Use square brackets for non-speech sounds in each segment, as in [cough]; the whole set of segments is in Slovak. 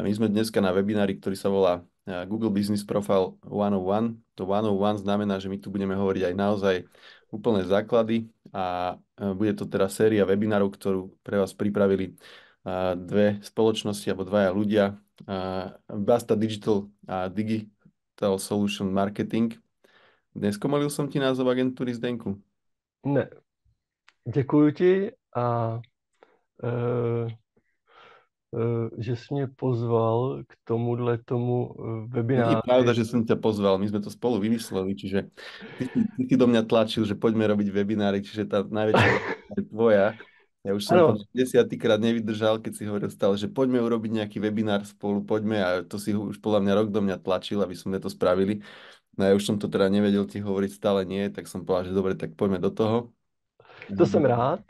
My sme dneska na webinári, ktorý sa volá eh, Google Business Profile 101. To 101 znamená, že my tu budeme hovoriť aj naozaj úplné základy a eh, bude to teda séria webinárov, ktorú pre vás pripravili eh, dve spoločnosti alebo dvaja ľudia. Basta Digital a Digital Solution Marketing. komolil som ti názov agentúry Zdenku? Ne. Ďakujem ti a Eh, že si mě pozval k tomuhle tomu eh, webináru. Je pravda, že som ťa pozval, my sme to spolu vymysleli, čiže ty, ty, do mňa tlačil, že poďme robiť webináry, čiže tá najväčšia [laughs] je tvoja. Ja už som ano. to desiatýkrát nevydržal, keď si hovoril stále, že poďme urobiť nejaký webinár spolu, poďme a to si už podľa mňa rok do mňa tlačil, aby sme to spravili. No ja už som to teda nevedel ti hovoriť stále nie, tak som povedal, že dobre, tak poďme do toho. To mhm. som rád,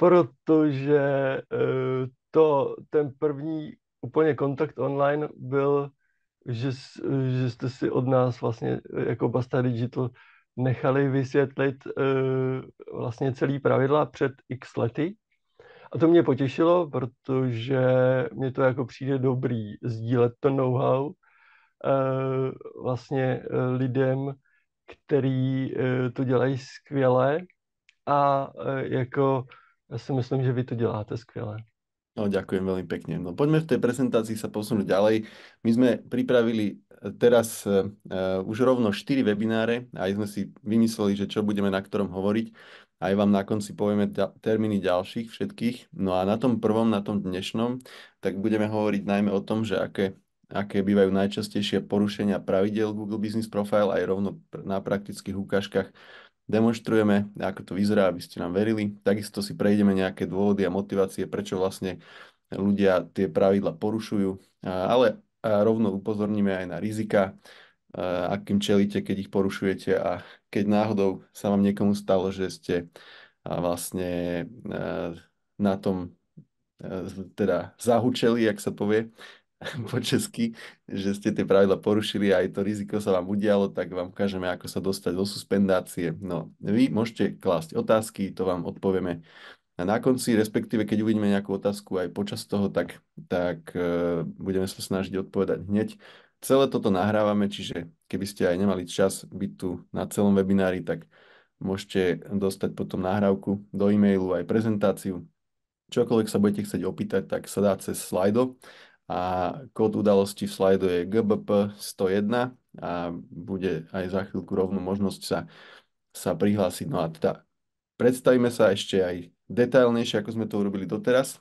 protože eh, to, ten první úplně kontakt online byl, že, že jste si od nás vlastně jako Basta Digital nechali vysvětlit uh, vlastně celý pravidla před x lety. A to mě potěšilo, protože mě to jako přijde dobrý sdílet to know-how uh, vlastně uh, lidem, který uh, to dělají skvěle a uh, jako já si myslím, že vy to děláte skvěle. No, ďakujem veľmi pekne. No, poďme v tej prezentácii sa posunúť ďalej. My sme pripravili e, teraz uh, už rovno 4 webináre a aj sme si vymysleli, že čo budeme na ktorom hovoriť. Aj vám na konci povieme da- termíny ďalších všetkých. No a na tom prvom, na tom dnešnom, tak budeme hovoriť najmä o tom, že aké, aké bývajú najčastejšie porušenia pravidel Google Business Profile aj rovno pr- na praktických ukážkach, demonstrujeme, ako to vyzerá, aby ste nám verili. Takisto si prejdeme nejaké dôvody a motivácie, prečo vlastne ľudia tie pravidla porušujú, ale rovno upozorníme aj na rizika, akým čelíte, keď ich porušujete a keď náhodou sa vám niekomu stalo, že ste vlastne na tom teda zahučeli, ak sa povie, po česky, že ste tie pravidla porušili a aj to riziko sa vám udialo, tak vám ukážeme, ako sa dostať do suspendácie. No, vy môžete klásť otázky, to vám odpovieme a na konci, respektíve keď uvidíme nejakú otázku aj počas toho, tak, tak e, budeme sa snažiť odpovedať hneď. Celé toto nahrávame, čiže keby ste aj nemali čas byť tu na celom webinári, tak môžete dostať potom nahrávku do e-mailu aj prezentáciu. Čokoľvek sa budete chcieť opýtať, tak sa dá cez Slido a kód udalosti v slajdu je GBP 101 a bude aj za chvíľku rovnú možnosť sa, sa prihlásiť. No a teda predstavíme sa ešte aj detailnejšie, ako sme to urobili doteraz.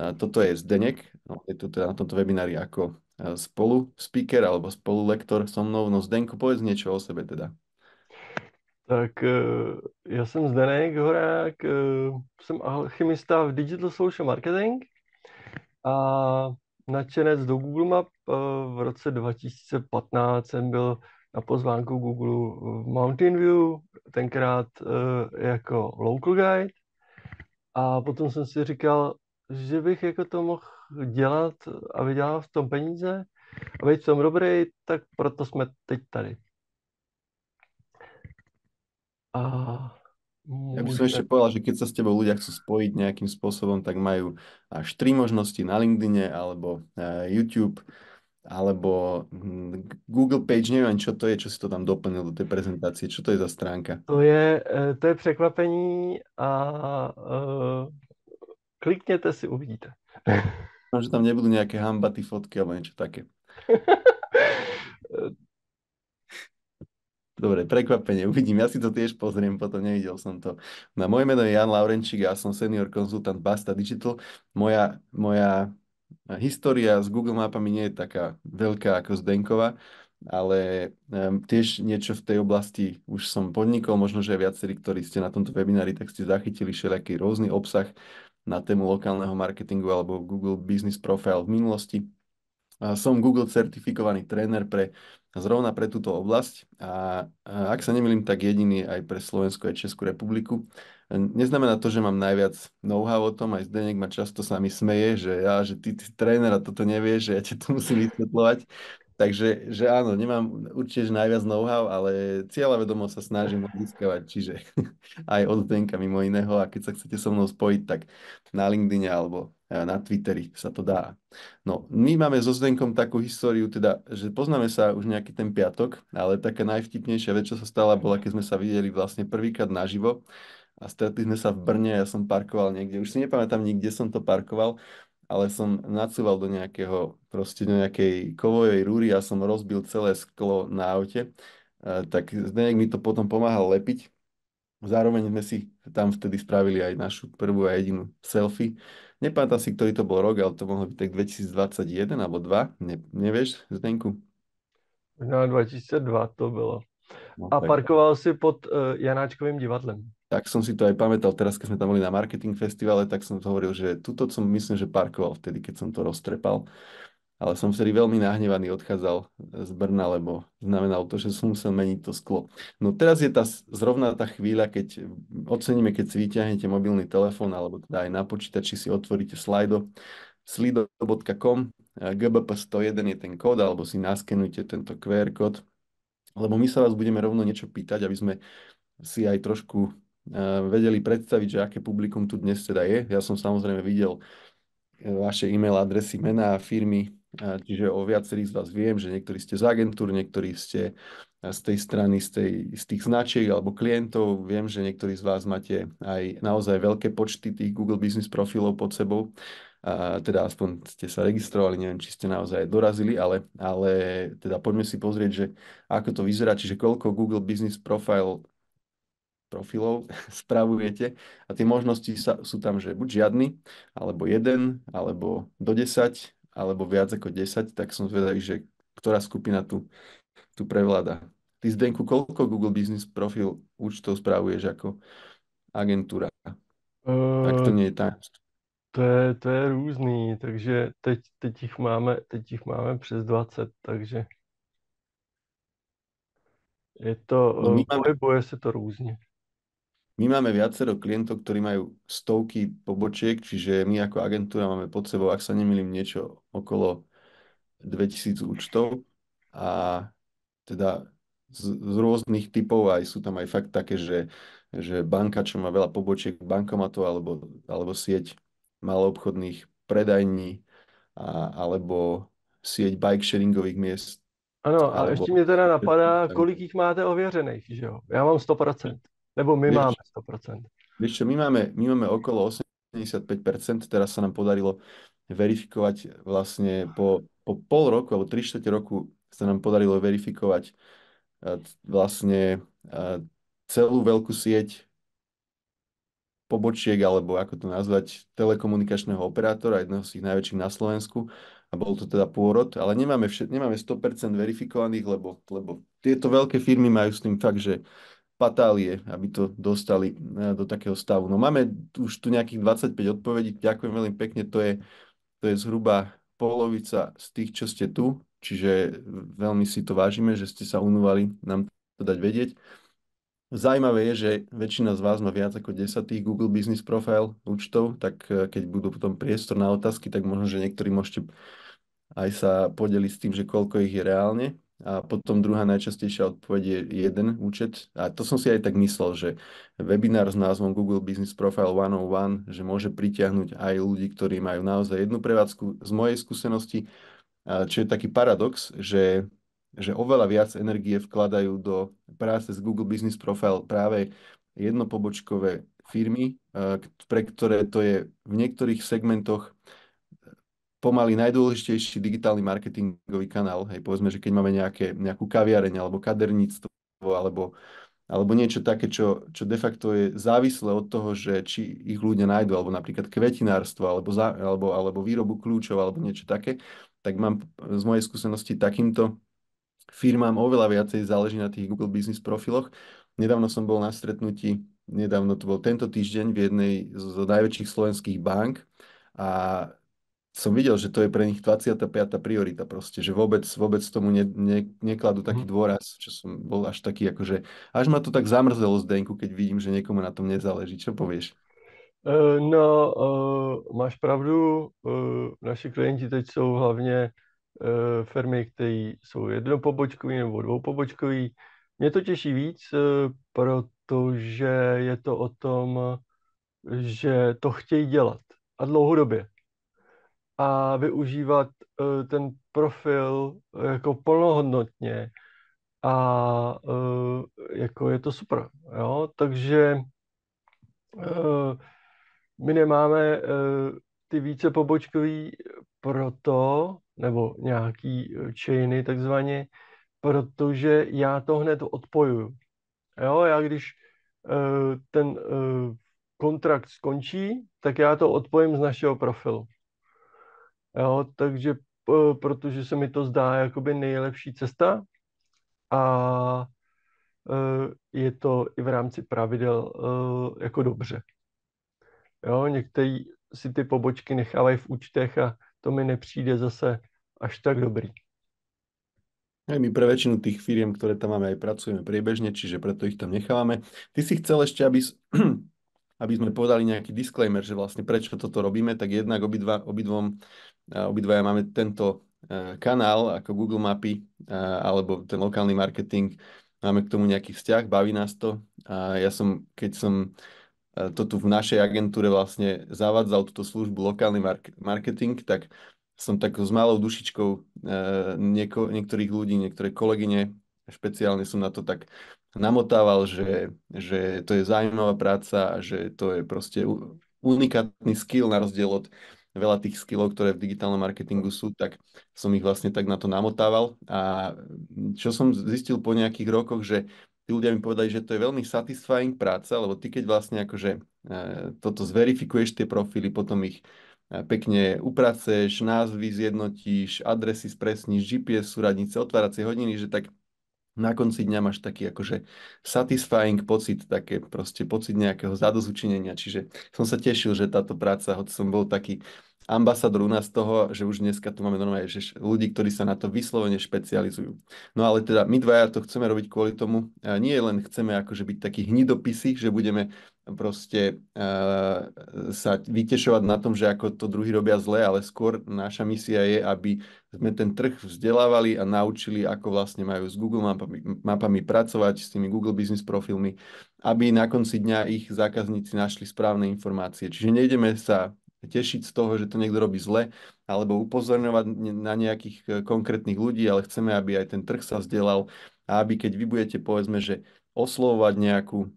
A toto je Zdenek, no, je tu teda na tomto webinári ako e, spolu speaker alebo spolu lektor so mnou. No Zdenku, povedz niečo o sebe teda. Tak já e, jsem Zdenek Horák, jsem e, alchymista v Digital Social Marketing a nadšenec do Google Map. Eh, v roce 2015 jsem byl na pozvánku Google v eh, Mountain View, tenkrát eh, jako local guide. A potom jsem si říkal, že bych jako to mohl dělat a vydělal v tom peníze a být v tom dobrý, tak proto jsme teď tady. A ja by som ešte povedal, že keď sa s tebou ľudia chcú spojiť nejakým spôsobom, tak majú až tri možnosti na LinkedIne alebo e, YouTube alebo hm, Google Page, neviem, čo to je, čo si to tam doplnil do tej prezentácie, čo to je za stránka? To je, e, to je překvapení a uh, kliknete si, uvidíte. že tam nebudú nejaké hambaty fotky alebo niečo také. [laughs] Dobre, prekvapenie, uvidím. Ja si to tiež pozriem, potom nevidel som to. Na no moje meno je Jan Laurenčík a ja som senior konzultant Basta Digital. Moja, moja história s Google mapami nie je taká veľká ako Zdenkova, ale um, tiež niečo v tej oblasti už som podnikol, možno, že viacerí, ktorí ste na tomto webinári, tak ste zachytili všelijaký rôzny obsah na tému lokálneho marketingu alebo Google Business Profile v minulosti som Google certifikovaný tréner pre, zrovna pre túto oblasť a ak sa nemýlim, tak jediný aj pre Slovensku aj Českú republiku. Neznamená to, že mám najviac know-how o tom, aj Zdenek ma často sa mi smeje, že ja, že ty, ty tréner a toto nevieš, že ja ti to musím vysvetľovať. Takže že áno, nemám určite že najviac know-how, ale cieľa vedomo sa snažím získavať, čiže [laughs] aj od Zdenka mimo iného a keď sa chcete so mnou spojiť, tak na LinkedIn alebo Eh, na Twitteri sa to dá. No, my máme so Zdenkom takú históriu, teda, že poznáme sa už nejaký ten piatok, ale taká najvtipnejšia vec, čo sa stala, bola, keď sme sa videli vlastne prvýkrát naživo a stretli sme sa v Brne, ja som parkoval niekde, už si nepamätám nikde som to parkoval, ale som nacúval do nejakého, proste do nejakej kovojej rúry a som rozbil celé sklo na aute, eh, tak Zdenek mi to potom pomáhal lepiť. Zároveň sme si tam vtedy spravili aj našu prvú a jedinú selfie, Nepamätám si, ktorý to bol rok, ale to mohlo byť tak 2021 alebo 2, ne, nevieš, Zdenku? Na no, 2002 to bolo. No, a tak. parkoval si pod uh, Janáčkovým divadlem. Tak som si to aj pamätal, teraz keď sme tam boli na marketing festivale, tak som to hovoril, že tuto som myslím, že parkoval vtedy, keď som to roztrepal ale som vtedy veľmi nahnevaný odchádzal z Brna, lebo znamenalo to, že som musel meniť to sklo. No teraz je tá, zrovna tá chvíľa, keď oceníme, keď si vyťahnete mobilný telefón, alebo teda aj na počítači si otvoríte slido, slido.com, gbp101 je ten kód, alebo si naskenujte tento QR kód, lebo my sa vás budeme rovno niečo pýtať, aby sme si aj trošku e, vedeli predstaviť, že aké publikum tu dnes teda je. Ja som samozrejme videl e, vaše e-mail adresy, mená firmy, Čiže o viacerých z vás viem, že niektorí ste z agentúr, niektorí ste e, z tej strany, z, tej, z tých značiek alebo klientov. Viem, že niektorí z vás máte aj naozaj veľké počty tých Google Business profilov pod sebou. A teda aspoň ste sa registrovali, neviem, či ste naozaj dorazili, ale, ale teda poďme si pozrieť, že ako to vyzerá, čiže koľko Google Business Profile profilov [laughs] spravujete a tie možnosti sa, sú tam, že buď žiadny, alebo jeden, alebo do 10, alebo viac ako 10, tak som zvedavý, že ktorá skupina tu, tu prevláda. Ty, Zdenku, koľko Google Business profil účtov spravuješ ako agentúra. Uh, tak to ehm, nie je tajemstvo. To je, to je rúzný, takže teď, teď, ich máme, teď ich máme přes 20, takže je to, no, eh, pohybuje sa to rúzne. My máme viacero klientov, ktorí majú stovky pobočiek, čiže my ako agentúra máme pod sebou, ak sa nemýlim, niečo okolo 2000 účtov a teda z, z rôznych typov aj sú tam aj fakt také, že, že banka, čo má veľa pobočiek bankomatu, alebo, alebo sieť maloobchodných predajní a, alebo sieť bike sharingových miest. Áno. ale alebo... ještě teda napadá, kolik ich máte ověřených, že jo? Ja mám 100%. Lebo my vieš, máme 100%. Vieš čo, my máme, my máme okolo 85%, teraz sa nám podarilo verifikovať vlastne po, po pol roku alebo 3 roku sa nám podarilo verifikovať eh, vlastne eh, celú veľkú sieť pobočiek, alebo ako to nazvať, telekomunikačného operátora, jedného z tých najväčších na Slovensku. A bol to teda pôrod, ale nemáme, všet, nemáme 100% verifikovaných, lebo, lebo tieto veľké firmy majú s tým fakt, že patálie, aby to dostali eh, do takého stavu. No máme už tu nejakých 25 odpovedí, ďakujem veľmi pekne, to je, to je zhruba polovica z tých, čo ste tu, čiže eh, veľmi si to vážime, že ste sa unúvali nám to dať vedieť. Zajímavé je, že väčšina z vás má viac ako 10 tých Google Business Profile účtov, tak eh, keď budú potom priestor na otázky, tak možno, že niektorí môžete aj sa podeliť s tým, že koľko ich je reálne. A potom druhá najčastejšia odpoveď je jeden účet. A to som si aj tak myslel, že webinár s názvom Google Business Profile 101, že môže pritiahnuť aj ľudí, ktorí majú naozaj jednu prevádzku z mojej skúsenosti, čo je taký paradox, že, že oveľa viac energie vkladajú do práce s Google Business Profile práve jednopobočkové firmy, e, pre ktoré to je v niektorých segmentoch pomaly najdôležitejší digitálny marketingový kanál. Hej, povedzme, že keď máme nejaké, nejakú kaviareň alebo kaderníctvo alebo, alebo niečo také, čo, čo de facto je závislé od toho, že či ich ľudia nájdú, alebo napríklad kvetinárstvo, alebo, za, alebo, alebo výrobu kľúčov, alebo niečo také, tak mám z mojej skúsenosti takýmto firmám oveľa viacej záleží na tých Google Business profiloch. Nedávno som bol na stretnutí, nedávno to bol tento týždeň v jednej z najväčších slovenských bank a som videl, že to je pre nich 25. priorita proste, že vôbec, vôbec tomu ne, ne, nekladú taký mhm. dôraz, čo som bol až taký akože, až ma to tak zamrzelo z denku, keď vidím, že niekomu na tom nezáleží. Čo povieš? E, no, e, máš pravdu, e, naši klienti teď jsou hlavne firmy, ktorí sú jednopobočkový nebo dvoupobočkový. Mne to teší víc, protože je to o tom, že to chtějí dělat a dlouhodobě a využívat uh, ten profil e, jako plnohodnotně a uh, jako je to super, jo, takže uh, my nemáme uh, ty více pobočkový proto, nebo nějaký chainy takzvaně, protože já to hned odpojuju. Jo, já když uh, ten uh, kontrakt skončí, tak já to odpojím z našeho profilu. Jo, takže protože se mi to zdá jakoby nejlepší cesta a e, je to i v rámci pravidel e, jako dobře. Jo, někteří si ty pobočky nechávají v účtech a to mi nepřijde zase až tak dobrý. Aj my pre väčšinu tých firiem, ktoré tam máme, aj pracujeme priebežne, čiže preto ich tam nechávame. Ty si chcel ešte, aby [clears throat] aby sme povedali nejaký disclaimer, že vlastne prečo toto robíme, tak jednak obidva, obidvom, obidvaja máme tento e, kanál ako Google Mapy e, alebo ten lokálny marketing, máme k tomu nejaký vzťah, baví nás to. A ja som, keď som e, to tu v našej agentúre vlastne zavadzal túto službu lokálny marketing, tak som tak s malou dušičkou nieko, niektorých ľudí, niektoré kolegyne, špeciálne som na to tak namotával, že, že to je zaujímavá práca a že to je proste unikátny skill na rozdiel od veľa tých skillov, ktoré v digitálnom marketingu sú, tak som ich vlastne tak na to namotával. A čo som zistil po nejakých rokoch, že tí ľudia mi povedali, že to je veľmi satisfying práca, lebo ty keď vlastne akože e, toto zverifikuješ tie profily, potom ich e, pekne upraceš, názvy zjednotíš, adresy spresníš, GPS súradnice, otváracie hodiny, že tak na konci dňa máš taký akože satisfying pocit, také proste pocit nejakého zadozučinenia. Čiže som sa tešil, že táto práca, hoď som bol taký ambasador u nás toho, že už dneska tu máme normálne že ľudí, ktorí sa na to vyslovene špecializujú. No ale teda my dvaja to chceme robiť kvôli tomu, nie len chceme akože byť takí hnidopisy, že budeme proste uh, sa vytešovať na tom, že ako to druhý robia zle, ale skôr naša misia je, aby sme ten trh vzdelávali a naučili, ako vlastne majú s Google mapami, mapami pracovať, s tými Google Business profilmi, aby na konci dňa ich zákazníci našli správne informácie. Čiže nejdeme sa tešiť z toho, že to niekto robí zle, alebo upozorňovať na nejakých eh, konkrétnych ľudí, ale chceme, aby aj ten trh sa vzdelal a aby keď vy budete, povedzme, že oslovovať nejakú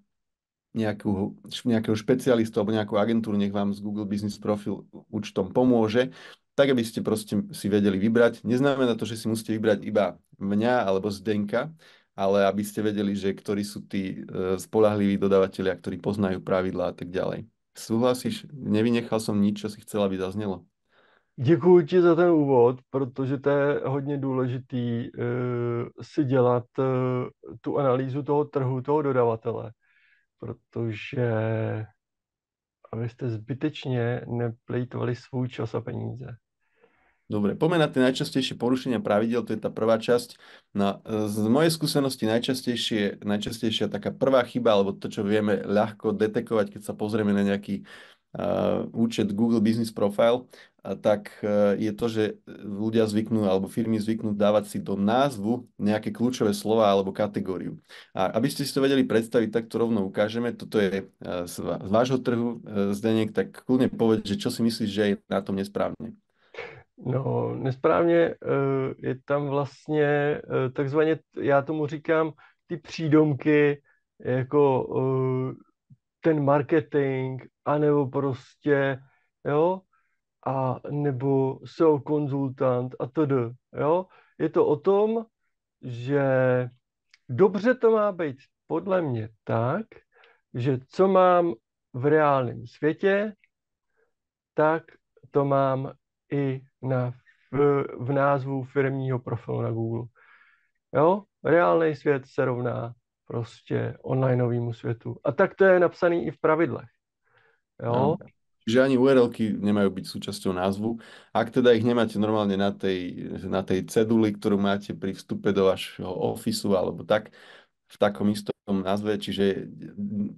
nejakú, nejakého špecialistu alebo nejakú agentúru, nech vám z Google Business Profil účtom pomôže, tak aby ste proste si vedeli vybrať. Neznamená to, že si musíte vybrať iba mňa alebo Zdenka, ale aby ste vedeli, že ktorí sú tí e, spolahliví dodávateľia, ktorí poznajú pravidlá a tak ďalej. Súhlasíš? Nevynechal som nič, čo si chcela, aby zaznelo. Děkuji ti za ten úvod, protože to je hodně důležitý e, si dělat e, tu analýzu toho trhu, toho dodavatele protože abyste zbytečně neplejtovali svůj čas a peníze. Dobre, poďme na tie najčastejšie porušenia pravidel, to je tá prvá časť. No z mojej skúsenosti najčastejšie, najčastejšia taká prvá chyba, alebo to, čo vieme ľahko detekovať, keď sa pozrieme na nejaký Eh, účet Google Business Profile, tak eh, je to, že ľudia zvyknú alebo firmy zvyknú dávať si do názvu nejaké kľúčové slova alebo kategóriu. A aby ste si to vedeli predstaviť, tak to rovno ukážeme. Toto je eh, z vášho trhu, Zdeniek, tak kľudne povedz, že čo si myslíš, že je na tom nesprávne. No, nesprávně je tam vlastně takzvaně, já tomu říkám, ty přídomky, jako ten marketing, anebo prostě, jo, a nebo SEO konzultant a td. Jo? Je to o tom, že dobře to má být podle mě tak, že co mám v reálném světě, tak to mám i na, v, v názvu firmního profilu na Google. Jo? Reálný svět se rovná prostě onlineovému světu. A tak to je napsaný i v pravidlech. Jo? No, Že ani URLky nemajú byť súčasťou názvu. Ak teda ich nemáte normálne na tej, na tej ceduli, ktorú máte pri vstupe do vašho ofisu alebo tak, v takom istom názve, čiže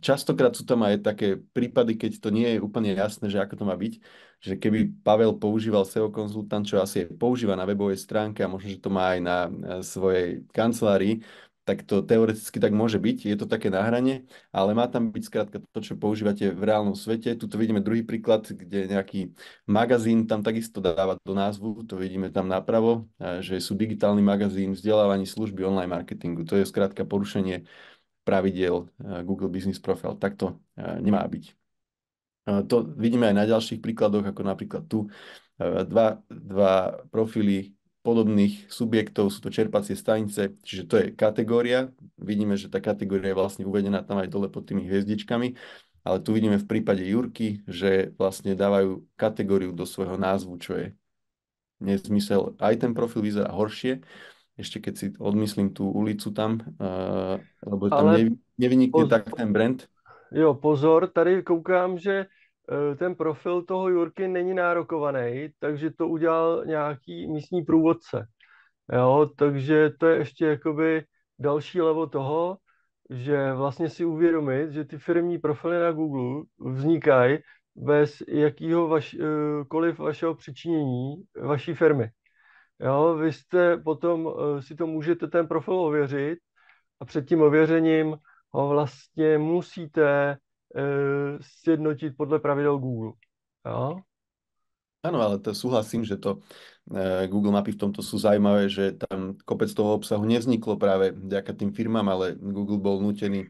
častokrát sú tam aj také prípady, keď to nie je úplne jasné, že ako to má byť, že keby Pavel používal SEO konzultant, čo asi používa na webovej stránke a možno, že to má aj na svojej kancelárii, tak to teoreticky tak môže byť, je to také náhranie, ale má tam byť skrátka to, čo používate v reálnom svete. Tuto vidíme druhý príklad, kde nejaký magazín tam takisto dáva do názvu, to vidíme tam napravo, že sú digitálny magazín vzdelávaní služby online marketingu. To je skrátka porušenie pravidiel e, Google Business Profile. Takto e, nemá byť. E, to vidíme aj na ďalších príkladoch, ako napríklad tu. Dva, dva profily podobných subjektov, sú to čerpacie stanice, čiže to je kategória. Vidíme, že tá kategória je vlastne uvedená tam aj dole pod tými hviezdičkami, ale tu vidíme v prípade Jurky, že vlastne dávajú kategóriu do svojho názvu, čo je nezmysel. Aj ten profil vyzerá horšie, ešte keď si odmyslím tú ulicu tam, uh, lebo tam nevynikne pozor, tak ten brand. Jo, pozor, tady koukám, že Eh, ten profil toho Jurky není nárokovaný, takže to udělal nějaký místní průvodce. Jo, takže to je ještě jakoby další levo toho, že vlastně si uvědomit, že ty firmní profily na Google vznikají bez jakýho vaš, eh, koliv vašeho přičinění vaší firmy. Jo, vy jste potom, eh, si to můžete ten profil ověřit a před tím ověřením ho vlastně musíte Eh, sjednotit podle pravidel Google. Jo? Áno, ale to súhlasím, že to eh, Google mapy v tomto sú zaujímavé, že tam kopec toho obsahu nevzniklo práve vďaka tým firmám, ale Google bol nutený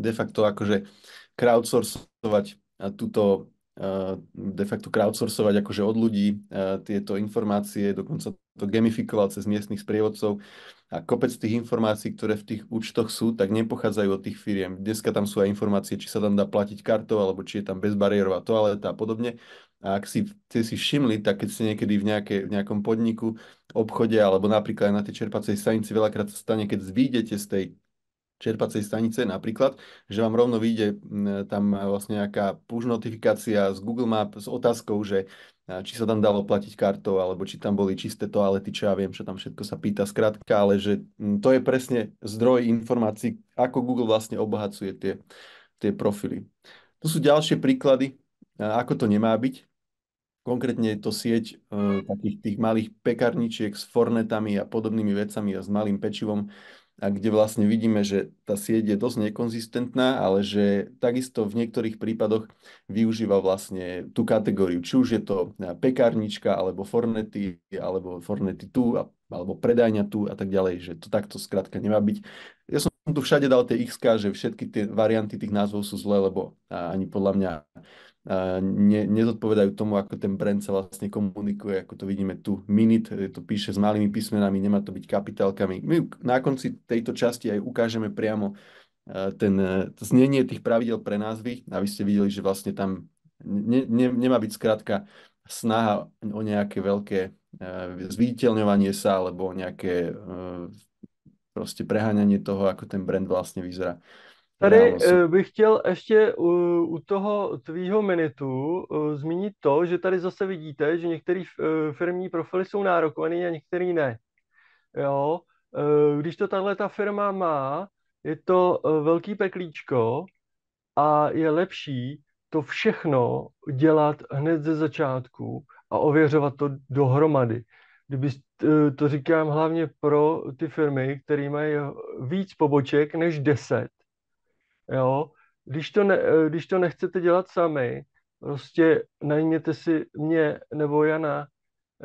de facto akože crowdsourcovať eh, túto Eh, de facto crowdsourcovať akože od ľudí eh, tieto informácie, dokonca to gamifikoval cez miestnych sprievodcov a kopec tých informácií, ktoré v tých účtoch sú, tak nepochádzajú od tých firiem. Dneska tam sú aj informácie, či sa tam dá platiť kartou, alebo či je tam bezbariérová toaleta a podobne. A ak si, ste si všimli, tak keď ste niekedy v, nejaké, v nejakom podniku, obchode alebo napríklad aj na tej čerpacej stanici veľakrát sa stane, keď zvídete z tej čerpacej stanice napríklad, že vám rovno vyjde tam e, vlastne nejaká push notifikácia z Google Map s otázkou, že e, či sa tam dalo platiť kartou, alebo či tam boli čisté toalety, čo ja viem, čo tam všetko sa pýta, skrátka, ale že to je presne zdroj informácií, ako Google vlastne obohacuje tie, tie profily. Tu sú ďalšie príklady, e, ako to nemá byť. Konkrétne je to sieť e, takých tých malých pekarničiek s fornetami a podobnými vecami a s malým pečivom, a kde vlastne vidíme, že tá sieť je dosť nekonzistentná, ale že takisto v niektorých prípadoch využíva vlastne tú kategóriu. Či už je to e, pekárnička, alebo fornety, alebo fornety tu, alebo predajňa tu a tak ďalej, že to takto skrátka nemá byť. Ja som tu všade dal tie x, že všetky tie varianty tých názvov sú zlé, lebo ani podľa mňa Ehm, ne, nezodpovedajú tomu, ako ten brand sa vlastne komunikuje, ako to vidíme tu. Minit, eh, to píše s malými písmenami, nemá to byť kapitálkami. My na konci tejto časti aj ukážeme priamo eh, ten, to eh, znenie tých pravidel pre názvy, aby ste videli, že vlastne tam ne, ne, nemá byť skrátka snaha o nejaké veľké zviditeľňovanie sa alebo nejaké proste preháňanie toho, ako ten brand vlastne vyzerá. Tady eh, bych chtěl ještě u, u toho tvýho minitu uh, zmínit to, že tady zase vidíte, že některé eh, firmní profily jsou nárokované a některé ne. Jo? Uh, když to tahle ta firma má, je to uh, velký peklíčko a je lepší to všechno dělat hned ze začátku a ověřovat to dohromady. Kdyby, to říkám hlavně pro ty firmy, které mají víc poboček než 10, Jo? Když, to ne, eh, když to nechcete dělat sami, prostě najměte si mě nebo Jana,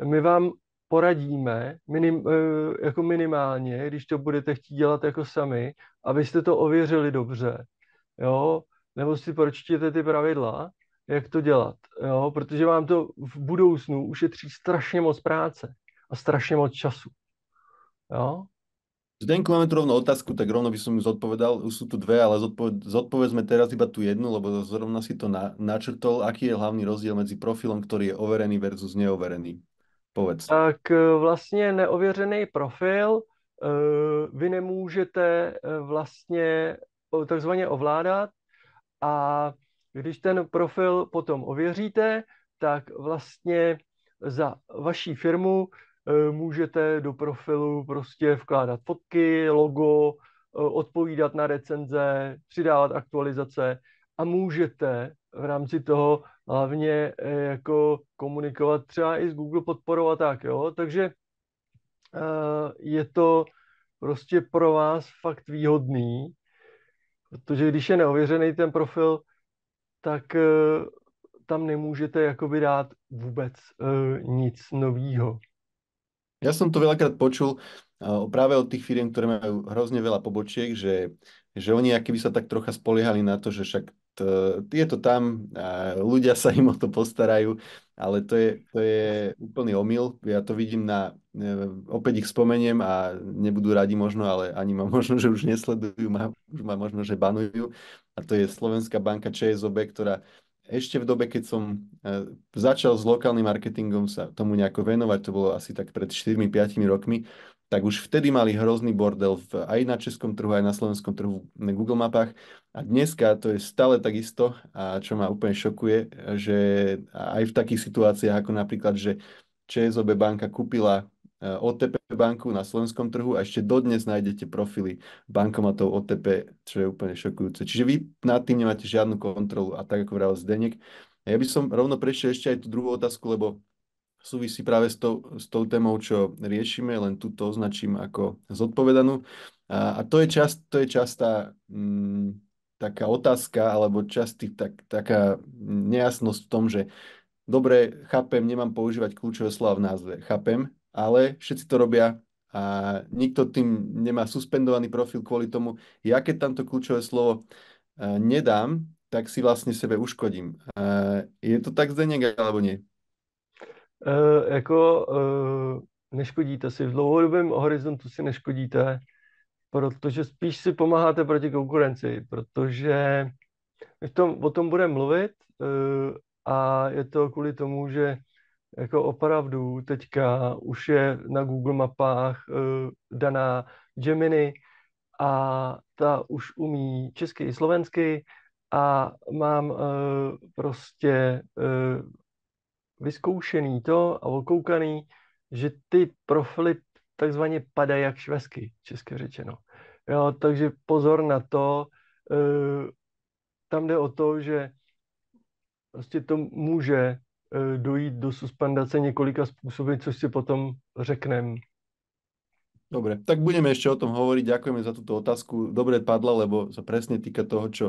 my vám poradíme, minim, eh, jako minimálně, když to budete chtít dělat jako sami, abyste to ověřili dobře, jo, nebo si pročtěte ty pravidla, jak to dělat, jo, protože vám to v budoucnu ušetří strašně moc práce a strašně moc času, jo. Zdenku máme tu rovno otázku, tak rovno by som ju zodpovedal. Už sú tu dve, ale zodpoved, zodpovedzme teraz iba tú jednu, lebo zrovna si to na, načrtol. Aký je hlavný rozdiel medzi profilom, ktorý je overený versus neoverený? Povedz. Tak e, vlastně neověřený profil e, vy nemůžete e, vlastně takzvaně ovládat a když ten profil potom ověříte, tak vlastně za vaší firmu Eh, můžete do profilu prostě vkládat fotky, logo, eh, odpovídat na recenze, přidávat aktualizace a můžete v rámci toho hlavně eh, jako komunikovat třeba i s Google podporou a tak, jo, takže je to prostě pro vás fakt výhodný, protože když je neověřený ten profil, tak tam nemůžete jakoby dát vůbec nic novýho. Ja som to veľakrát počul práve od tých firiem, ktoré majú hrozne veľa pobočiek, že, že oni aké by sa tak trocha spoliehali na to, že však to, je to tam, a ľudia sa im o to postarajú, ale to je, to je úplný omyl. Ja to vidím na, e, opäť ich spomeniem a nebudú radi možno, ale ani ma možno, že už nesledujú, ma, už ma možno, že banujú. A to je Slovenská banka ČSOB, ktorá ešte v dobe, keď som eh, začal s lokálnym marketingom sa tomu nejako venovať, to bolo asi tak pred 4-5 rokmi, tak už vtedy mali hrozný bordel v, aj na českom trhu, aj na slovenskom trhu na Google mapách. A dneska to je stále takisto, a čo ma úplne šokuje, že aj v takých situáciách ako napríklad, že ČSOB banka kúpila Eh, OTP banku na slovenskom trhu a ešte dodnes nájdete profily bankomatov OTP, čo je úplne šokujúce. Čiže vy nad tým nemáte žiadnu kontrolu a tak ako vral Zdenek. Ja by som rovno prešiel ešte aj tú druhú otázku, lebo súvisí práve s tou, s tou témou, čo riešime, len túto označím ako zodpovedanú. A, a to je čas, to je častá mm, taká otázka, alebo častý tak, taká nejasnosť v tom, že dobre, chápem, nemám používať kľúčové slova v názve, chápem, ale všetci to robia a nikto tým nemá suspendovaný profil kvôli tomu, ja keď tamto kľúčové slovo e, nedám, tak si vlastne sebe uškodím. E, je to tak, Zdeněk, alebo nie? Uh, jako uh, neškodíte si, v dlouhodobém horizontu si neškodíte, protože spíš si pomáháte proti konkurenci, protože my v tom, o tom budeme mluvit uh, a je to kvůli tomu, že jako opravdu teďka už je na Google mapách uh, daná Gemini a ta už umí česky i slovensky a mám uh, prostě uh, vyzkoušený to a okoukaný, že ty profily takzvaně padají jak švesky, česky řečeno. Jo, takže pozor na to, uh, tam jde o to, že prostě to může Eh, dojít do suspendace několika způsoby, což si potom řekneme. Dobre, tak budeme ešte o tom hovoriť. Ďakujeme za túto otázku. Dobre padla, lebo sa presne týka toho, čo,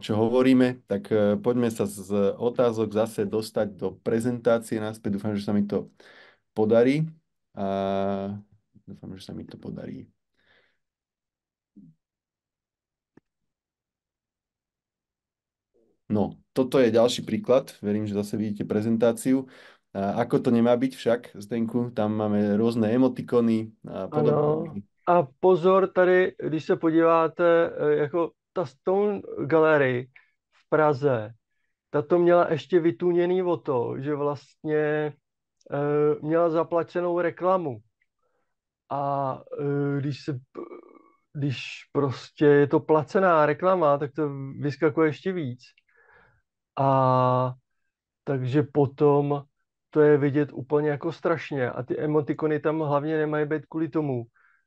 čo hovoríme. Tak eh, poďme sa z otázok zase dostať do prezentácie Náspäť Dúfam, že sa mi to podarí. A dúfam, že sa mi to podarí. No, toto je ďalší príklad. Verím, že zase vidíte prezentáciu. A ako to nemá byť však, Zdenku? Tam máme různé emotikony a podobne. Ano. A pozor, tady, když se podíváte, e, jako ta Stone Gallery v Praze, ta to měla ještě vytuněný o to, že vlastně e, měla zaplacenou reklamu. A e, když se když prostě je to placená reklama, tak to vyskakuje ještě víc. A takže potom to je vidět úplně jako strašně. A ty emotikony tam hlavně nemají být kvůli tomu,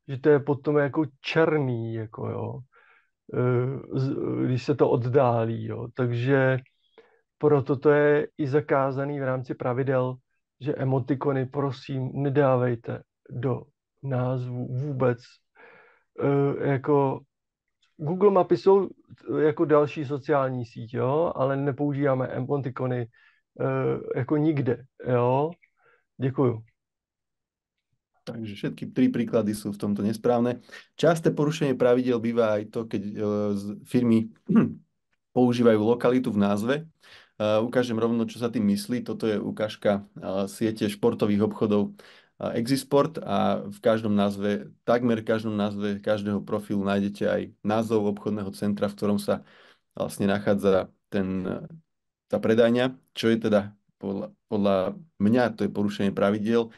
že to je potom jako černý, jako jo, e, když se to oddálí, jo. Takže proto to je i zakázaný v rámci pravidel, že emotikony prosím nedávejte do názvu vůbec. E, jako Google mapy jsou eh, jako další sociální síť, jo, ale nepoužíváme emotikony e, eh, jako nikde, jo. Děkuju. Takže všetky tri príklady sú v tomto nesprávne. Časté porušenie pravidel býva aj to, keď eh, firmy hm, [clears throat] používajú lokalitu v názve. Uh, ukážem rovno, čo sa tým myslí. Toto je ukážka uh, siete športových obchodov Exisport a v každom názve, takmer v každom názve každého profilu nájdete aj názov obchodného centra, v ktorom sa vlastne nachádza ten, tá predajňa, čo je teda podľa, podľa mňa to je porušenie pravidiel.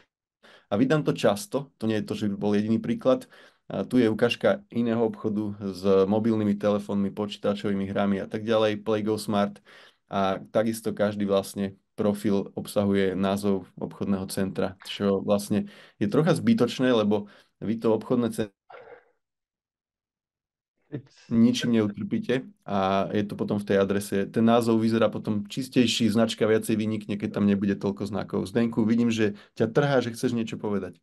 A vydám to často, to nie je to, že by bol jediný príklad. A tu je ukážka iného obchodu s mobilnými telefónmi, počítačovými hrami a tak ďalej, Go Smart. A takisto každý vlastne profil obsahuje názov obchodného centra, čo vlastne je trocha zbytočné, lebo vy to obchodné centra. ničím neutrpíte a je to potom v tej adrese. Ten názov vyzerá potom čistejší, značka viacej vynikne, keď tam nebude toľko znakov. Zdenku, vidím, že ťa trhá, že chceš niečo povedať.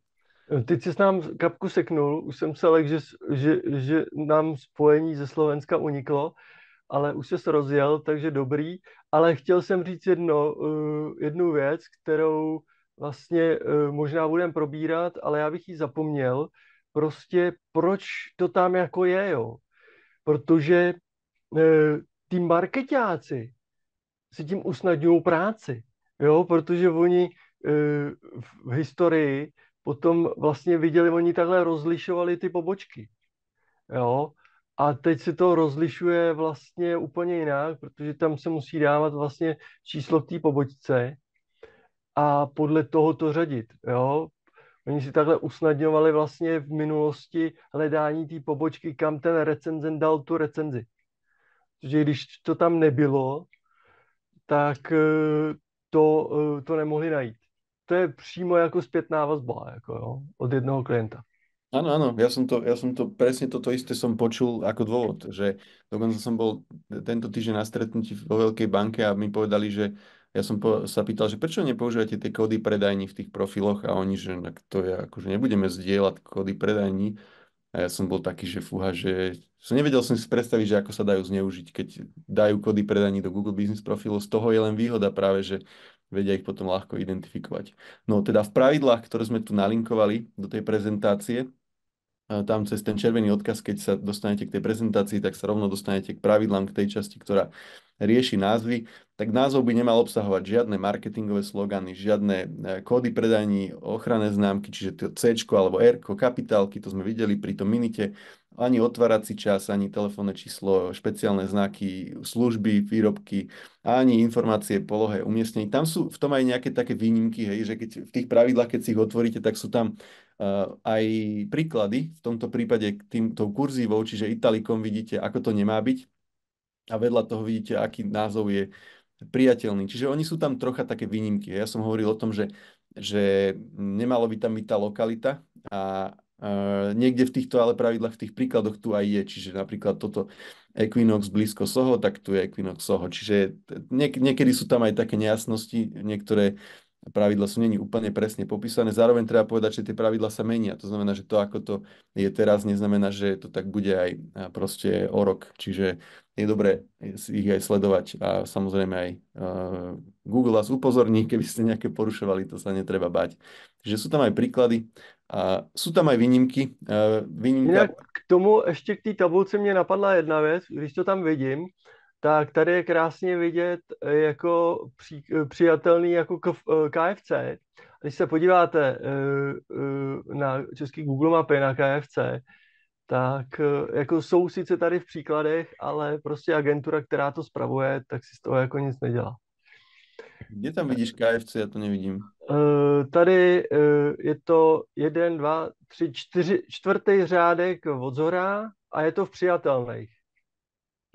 Eh, Teď si nám kapku seknul, už jsem sa lek, že, že, že nám spojení ze Slovenska uniklo, ale už se rozjel, takže dobrý. Ale chtěl jsem říct jedno, eh, jednu věc, kterou vlastně eh, možná budeme probírat, ale já bych ji zapomněl. Prostě proč to tam jako je, jo? Protože eh, ty marketáci si tím usnadňují práci, jo? Protože oni v historii potom vlastně viděli, oni takhle rozlišovali ty pobočky, jo? A teď se to rozlišuje vlastně úplně jinak, protože tam se musí dávat vlastně číslo k té pobočce a podle toho to řadit. Jo? Oni si takhle usnadňovali vlastně v minulosti hledání té pobočky, kam ten recenzent dal tu recenzi. Protože když to tam nebylo, tak eh, to, eh, to nemohli najít. To je přímo jako zpětná vazba jako jo, od jednoho klienta. Áno, áno, ja som, to, ja som to presne toto isté som počul ako dôvod, že dokonca som bol tento týždeň na stretnutí vo veľkej banke a mi povedali, že ja som po, sa pýtal, že prečo nepoužívate tie kódy predajní v tých profiloch a oni, že to je, akože nebudeme zdieľať kódy predajní a ja som bol taký, že fúha, že som nevedel som si predstaviť, že ako sa dajú zneužiť, keď dajú kódy predajní do Google Business profilu, z toho je len výhoda práve, že vedia ich potom ľahko identifikovať. No teda v pravidlách, ktoré sme tu nalinkovali do tej prezentácie, tam cez ten červený odkaz, keď sa dostanete k tej prezentácii, tak sa rovno dostanete k pravidlám, k tej časti, ktorá rieši názvy, tak názov by nemal obsahovať žiadne marketingové slogany, žiadne e, kódy predaní, ochranné známky, čiže to C alebo R, kapitálky, to sme videli pri tom minite, ani otvárací čas, ani telefónne číslo, špeciálne znaky, služby, výrobky, ani informácie, polohe, umiestnení. Tam sú v tom aj nejaké také výnimky, hej, že keď v tých pravidlách, keď si ich otvoríte, tak sú tam aj príklady, v tomto prípade týmto kurzívou, čiže italikom vidíte, ako to nemá byť a vedľa toho vidíte, aký názov je priateľný. Čiže oni sú tam trocha také výnimky. Ja som hovoril o tom, že, že nemalo by tam byť tá lokalita a, Uh, niekde v týchto ale pravidlách, v tých príkladoch tu aj je, čiže napríklad toto Equinox blízko Soho, tak tu je Equinox Soho, čiže niek- niekedy sú tam aj také nejasnosti, niektoré pravidla sú není úplne presne popísané. Zároveň treba povedať, že tie pravidla sa menia. To znamená, že to, ako to je teraz, neznamená, že to tak bude aj proste o rok. Čiže je dobré ich aj sledovať a samozrejme aj Google vás upozorní, [laughs] keby ste nejaké porušovali, to sa netreba bať. Čiže sú tam aj príklady a sú tam aj výnimky. Výnimka... k tomu ešte k tej tabulce mne napadla jedna vec, když to tam vidím, tak tady je krásně vidět eh, jako při, eh, přijatelný jako KFC. Eh, Když se podíváte na český Google mapy na KFC, tak jako jsou sice tady v příkladech, ale prostě agentura, která to spravuje, tak si z toho jako nic nedělá. Kde tam vidíš KFC? Já to nevidím. Tady je to jeden, dva, tři, čtyři, čtvrtý řádek od zhora a je to v přijatelných.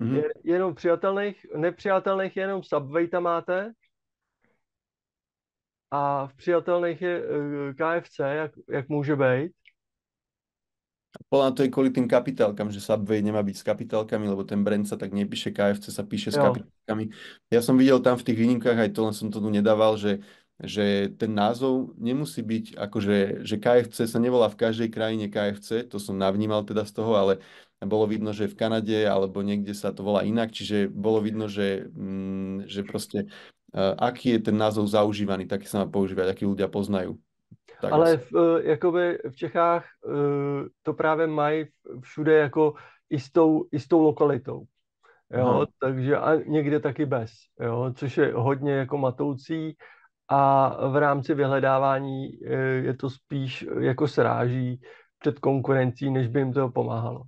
Mm-hmm. Je, jenom přijatelných, nepřijatelných jenom Subway tam máte a v přijatelných je eh, KFC, jak, jak môže být. Podľa to je kvôli tým kapitálkam, že Subway nemá byť s kapitálkami, lebo ten brand sa tak nepíše, KFC sa píše jo. s kapitálkami. Ja som videl tam v tých výnimkách, aj to len som to tu nedával, že že ten názov nemusí byť, akože, že KFC sa nevolá v každej krajine KFC, to som navnímal teda z toho, ale bolo vidno, že v Kanade alebo niekde sa to volá inak, čiže bolo vidno, že, mm, že proste eh, aký je ten názov zaužívaný, taký sa má používať, aký ľudia poznajú. Tak ale v, eh, jakoby v Čechách eh, to práve mají všude ako istou istou lokalitou. Jo, takže a někde taky bez, jo, což je hodně jako matoucí a v rámci vyhledávání eh, je to spíš eh, jako sráží před konkurencí, než by jim to pomáhalo.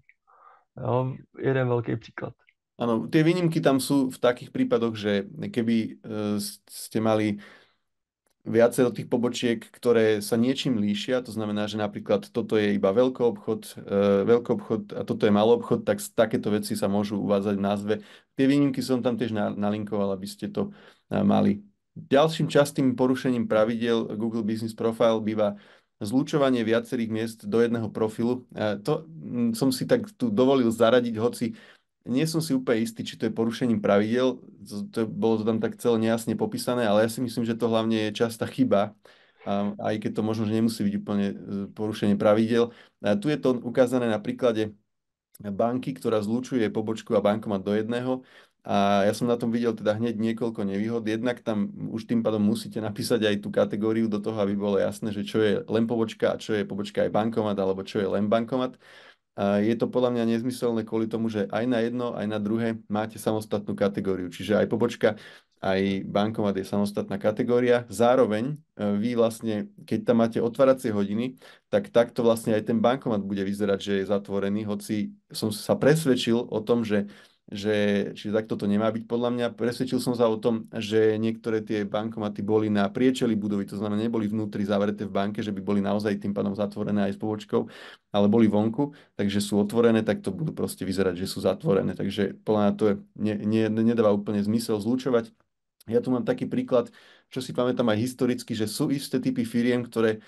Jo, jeden velký příklad. Áno, tie výnimky tam sú v takých prípadoch, že keby eh, ste mali viacero tých pobočiek, ktoré sa niečím líšia, to znamená, že napríklad toto je iba veľký obchod, e, veľký obchod a toto je malý obchod, tak takéto veci sa môžu uvádzať v názve. Tie výnimky som tam tiež nalinkoval, aby ste to mali. Ďalším častým porušením pravidel Google Business Profile býva zlučovanie viacerých miest do jedného profilu. E, to som si tak tu dovolil zaradiť, hoci nie som si úplne istý, či to je porušením pravidel, to, bolo to tam tak celé nejasne popísané, ale ja si myslím, že to hlavne je častá chyba, aj keď to možno, že nemusí byť úplne e, porušenie pravidel. A e, tu je to ukázané na príklade banky, ktorá zlučuje pobočku a bankomat do jedného. A ja som na tom videl teda hneď niekoľko nevýhod. Jednak tam už tým pádom musíte napísať aj tú kategóriu do toho, aby bolo jasné, že čo je len pobočka a čo je pobočka aj bankomat, alebo čo je len bankomat. A je to podľa mňa nezmyselné kvôli tomu, že aj na jedno, aj na druhé máte samostatnú kategóriu. Čiže aj pobočka, aj bankomat je samostatná kategória. Zároveň e, vy vlastne, keď tam máte otváracie hodiny, tak takto vlastne aj ten bankomat bude vyzerať, že je zatvorený, hoci som sa presvedčil o tom, že že čiže takto to nemá byť podľa mňa. Presvedčil som sa o tom, že niektoré tie bankomaty boli na priečeli budovy, to znamená, neboli vnútri zavreté v banke, že by boli naozaj tým pádom zatvorené aj s pobočkou, ale boli vonku, takže sú otvorené, tak to budú proste vyzerať, že sú zatvorené. Takže podľa mňa to je, ne, ne, nedáva úplne zmysel zlučovať. Ja tu mám taký príklad, čo si pamätám aj historicky, že sú isté typy firiem, ktoré e,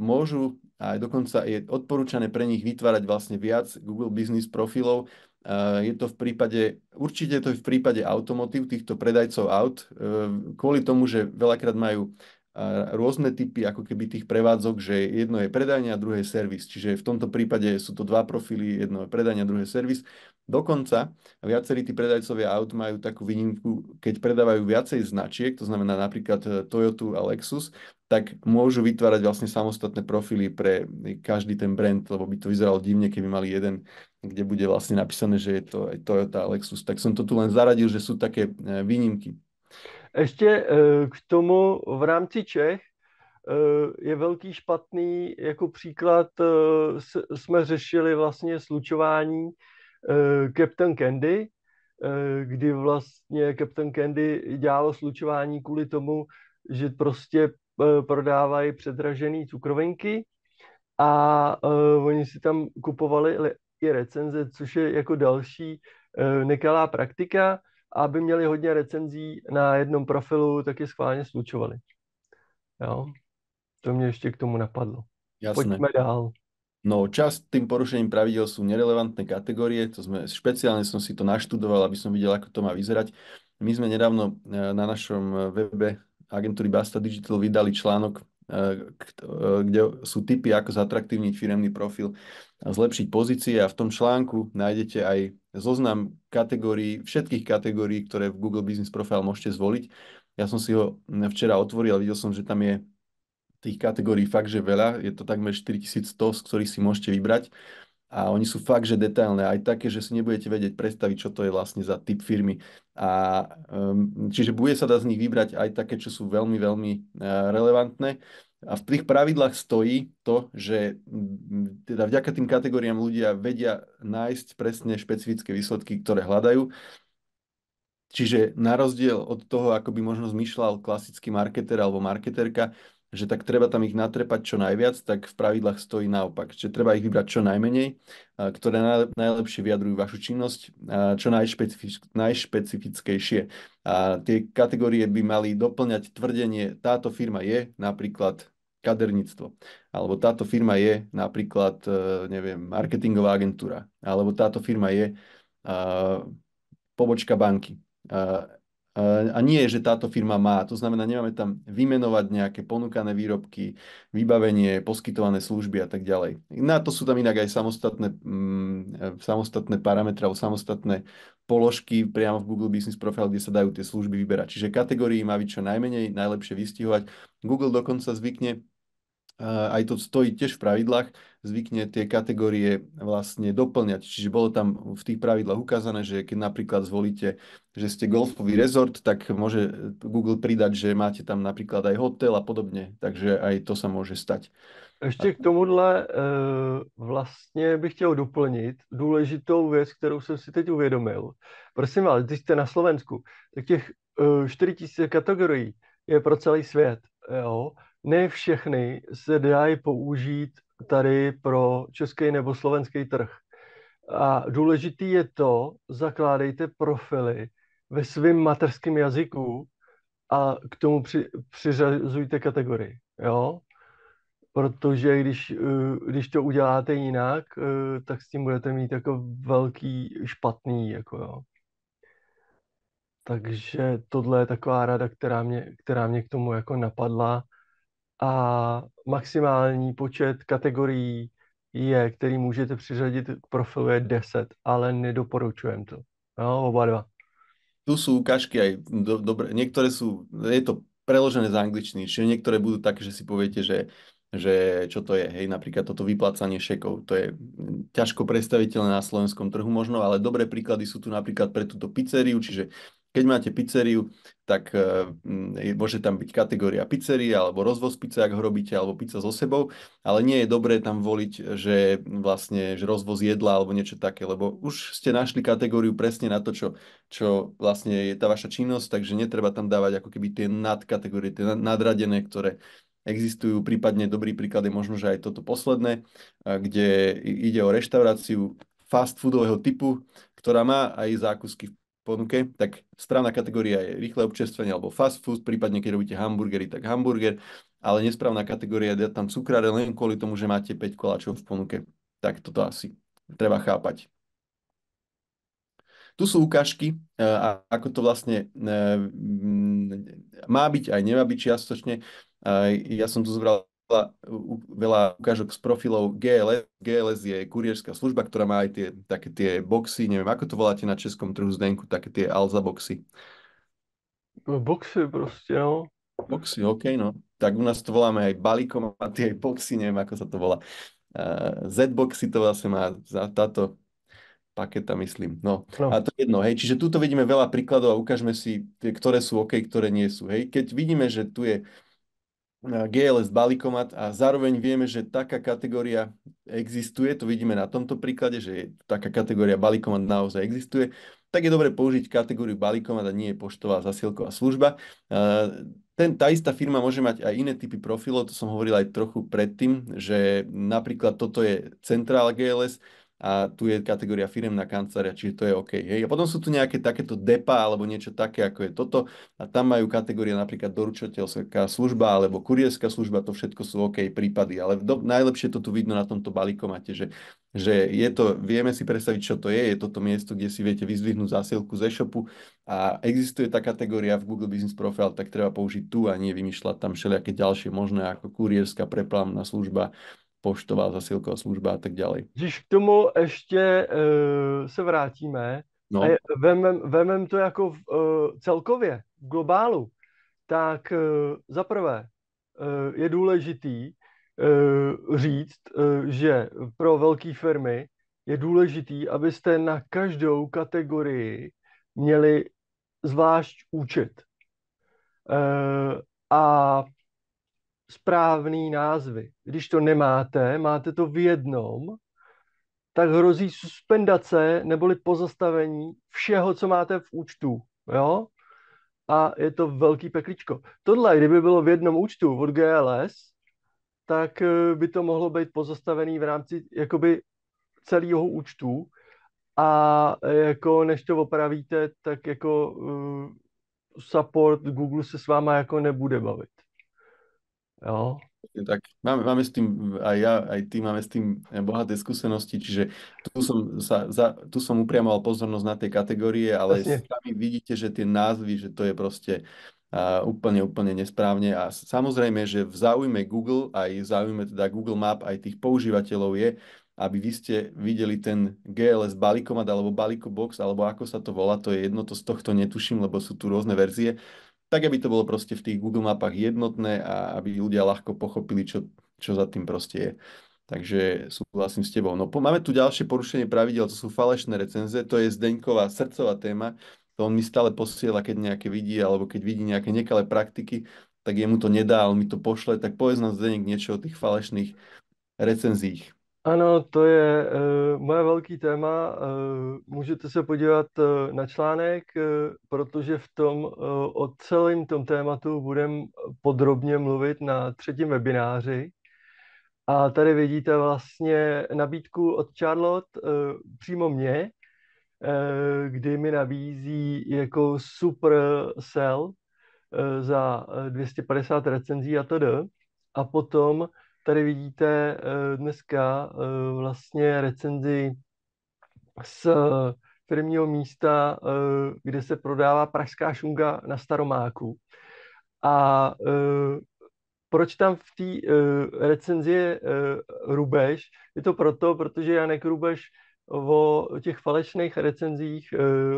môžu a dokonca je odporúčané pre nich vytvárať vlastne viac Google Business profilov, Eh, je to v prípade, určite to je v prípade automotív, týchto predajcov aut, eh, kvôli tomu, že veľakrát majú eh, rôzne typy ako keby tých prevádzok, že jedno je predajňa a druhé je servis. Čiže v tomto prípade sú to dva profily, jedno je predajňa a druhé servis. Dokonca viacerí tí predajcovia aut majú takú výnimku, keď predávajú viacej značiek, to znamená napríklad Toyota a Lexus, tak môžu vytvárať vlastne samostatné profily pre každý ten brand, lebo by to vyzeralo divne, keby mali jeden, kde bude vlastne napísané, že je to aj Toyota a Lexus. Tak som to tu len zaradil, že sú také e, výnimky. Ještě e, k tomu v rámci Čech e, je velký špatný, jako příklad jsme řešili vlastne slučování Captain Candy, kdy vlastně Captain Candy dělalo slučování kvůli tomu, že prostě E, prodávají předražené cukrovinky a uh, oni si tam kupovali i recenze, což je jako další uh, nekalá praktika. Aby měli hodně recenzí na jednom profilu, tak je schválně slučovali. Jo? To mě ještě k tomu napadlo. Jasné. Poďme dál. No, čas tým porušením pravidel sú nerelevantné kategórie, to sme, špeciálne som si to naštudoval, aby som videl, ako to má vyzerať. My sme nedávno na našom webe agentúry Basta Digital vydali článok, e, e, kde sú tipy, ako zatraktívniť firemný profil a zlepšiť pozície a v tom článku nájdete aj zoznam kategórií, všetkých kategórií, ktoré v Google Business Profile môžete zvoliť. Ja som si ho včera otvoril a videl som, že tam je tých kategórií fakt, že veľa. Je to takmer 4100, z ktorých si môžete vybrať a oni sú fakt, že detailné, aj také, že si nebudete vedieť predstaviť, čo to je vlastne za typ firmy. A, um, čiže bude sa dá z nich vybrať aj také, čo sú veľmi, veľmi uh, relevantné. A v tých pravidlách stojí to, že teda vďaka tým kategóriám ľudia vedia nájsť presne špecifické výsledky, ktoré hľadajú. Čiže na rozdiel od toho, ako by možno zmyšľal klasický marketer alebo marketerka, že tak treba tam ich natrepať čo najviac, tak v pravidlách stojí naopak, Čiže treba ich vybrať čo najmenej, ktoré najlepšie vyjadrujú vašu činnosť, čo najšpecifickejšie. A tie kategórie by mali doplňať tvrdenie, táto firma je napríklad kaderníctvo, alebo táto firma je napríklad, e, neviem, marketingová agentúra, alebo táto firma je uh, pobočka banky. A nie je, že táto firma má. To znamená, nemáme tam vymenovať nejaké ponúkané výrobky, vybavenie, poskytované služby a tak ďalej. Na to sú tam inak aj samostatné, mm, e, samostatné parametre alebo samostatné položky priamo v Google Business Profile, kde sa dajú tie služby vyberať. Čiže kategórii má byť čo najmenej, najlepšie vystihovať. Google dokonca zvykne aj to stojí tiež v pravidlách, zvykne tie kategórie vlastne doplňať. Čiže bolo tam v tých pravidlách ukázané, že keď napríklad zvolíte, že ste golfový rezort, tak môže e, Google pridať, že máte tam napríklad aj hotel a podobne. Takže aj to sa môže stať. Ešte k tomuhle e, vlastne bych chtěl doplnit důležitou věc, kterou jsem si teď uvědomil. Prosím vás, když jste na Slovensku, tak těch 4000 e, kategorií je pro celý svět. Jo? ne všechny se dají použít tady pro český nebo slovenský trh. A důležitý je to, zakládejte profily ve svém materském jazyku a k tomu při, přiřazujte kategorii, jo? Protože když, eh, když to uděláte jinak, eh, tak s tím budete mít jako velký špatný, jako jo. Takže tohle je taková rada, která mě, která mě k tomu jako napadla a maximální počet kategorií, je, který můžete přiřadit k profilu je 10, ale nedoporučujem to. No, oba dva. Tu sú ukážky aj do, dobre. Niektoré sú, je to preložené z angličtiny, čiže niektoré budú také, že si poviete, že, že čo to je. Hej, napríklad toto vyplácanie šekov, to je ťažko predstaviteľné na slovenskom trhu možno, ale dobré príklady sú tu napríklad pre túto pizzeriu, čiže keď máte pizzeriu, tak eh, môže tam byť kategória pizzerie alebo rozvoz pizza, ak ho robíte, alebo pizza so sebou, ale nie je dobré tam voliť, že vlastne že rozvoz jedla alebo niečo také, lebo už ste našli kategóriu presne na to, čo, čo vlastne je tá vaša činnosť, takže netreba tam dávať ako keby tie nadkategórie, tie nadradené, ktoré existujú, prípadne dobrý príklad je možno, že aj toto posledné, eh, kde ide o reštauráciu fast foodového typu, ktorá má aj zákusky v ponuke, tak správna kategória je rýchle občerstvenie alebo fast food, prípadne keď robíte hamburgery, tak hamburger, ale nesprávna kategória je tam cukrare len kvôli tomu, že máte 5 koláčov v ponuke. Tak toto asi treba chápať. Tu sú ukážky, e, a ako to vlastne e, má byť aj nemá byť čiastočne. E, ja som tu zobral veľa ukážok z profilov GLS. GLS je kurierská služba, ktorá má aj tie, také tie boxy, neviem, ako to voláte na českom trhu zdenku, také tie Alza boxy. No, boxy proste, jo. No. Boxy, OK, no. Tak u nás to voláme aj balíkom a tie boxy, neviem, ako sa to volá. Uh, Z-boxy to vlastne má za táto paketa, myslím. No. no. A to je jedno, hej. Čiže tuto vidíme veľa príkladov a ukážeme si, tie, ktoré sú OK, ktoré nie sú, hej. Keď vidíme, že tu je uh, GLS balikomat a zároveň vieme, že taká kategória existuje, to vidíme na tomto príklade, že taká kategória balikomat naozaj existuje, tak je dobre použiť kategóriu balikomat a nie je poštová zasielková služba. Ten, tá istá firma môže mať aj iné typy profilov, to som hovoril aj trochu predtým, že napríklad toto je centrál GLS, a tu je kategória firemná kancelária, čiže to je OK. Hej. A potom sú tu nejaké takéto depa alebo niečo také, ako je toto a tam majú kategórie napríklad doručateľská služba alebo kurierská služba, to všetko sú OK prípady, ale do, najlepšie to tu vidno na tomto balíkomate, že, že je to, vieme si predstaviť, čo to je, je toto miesto, kde si viete vyzdvihnúť zásielku z e-shopu a existuje tá kategória v Google Business Profile, tak treba použiť tu a nie vymýšľať tam všelijaké ďalšie možné ako kurierská preplavná služba, poštová zasilková služba a tak ďalej. Když k tomu ještě e, se vrátíme no. vemem, vemem to ako v, e, celkově, v globálu, tak e, za prvé e, je důležitý e, říct, e, že pro velké firmy je aby abyste na každou kategorii měli zvlášť účet. E, a správný názvy. Když to nemáte, máte to v jednom, tak hrozí suspendace neboli pozastavení všeho, co máte v účtu. Jo? A je to velký pekličko. Tohle, kdyby bylo v jednom účtu od GLS, tak eh, by to mohlo být pozastavený v rámci jakoby celého účtu a eh, jako než to opravíte, tak jako eh, support Google se s váma jako nebude bavit. Jo. Tak máme, máme s tým, aj ja, aj ty máme s tým eh, bohaté skúsenosti, čiže tu som, sa, za, tu som upriamoval pozornosť na tie kategórie, ale sami vidíte, že tie názvy, že to je proste uh, úplne, úplne nesprávne. A samozrejme, že v záujme Google, aj v záujme teda Google Map, aj tých používateľov je, aby vy ste videli ten GLS balikomat alebo balikobox, alebo ako sa to volá, to je jedno, to z tohto netuším, lebo sú tu rôzne verzie, tak aby to bolo proste v tých Google mapách jednotné a aby ľudia ľahko pochopili, čo, čo za tým proste je. Takže súhlasím s tebou. No po, máme tu ďalšie porušenie pravidel, to sú falešné recenze, to je Zdeňková srdcová téma, to on mi stále posiela, keď nejaké vidí, alebo keď vidí nejaké nekalé praktiky, tak jemu to nedá, on mi to pošle, tak povedz nám Zdenek niečo o tých falešných recenzích. Ano, to je uh, moje velký téma. Uh, můžete se podívat uh, na článek, uh, protože v tom uh, o celém tom tématu budem podrobně mluvit na třetím webináři. A tady vidíte vlastně nabídku od Charlotte uh, přímo mě, uh, kdy mi nabízí jako super sell uh, za 250 recenzí a td. A potom tady vidíte eh, dneska eh, vlastně recenzi z firmního místa, eh, kde se prodává pražská šunga na Staromáku. A proč tam v té recenzi je Rubeš? Je to proto, protože Janek Rubeš o těch falešných recenzích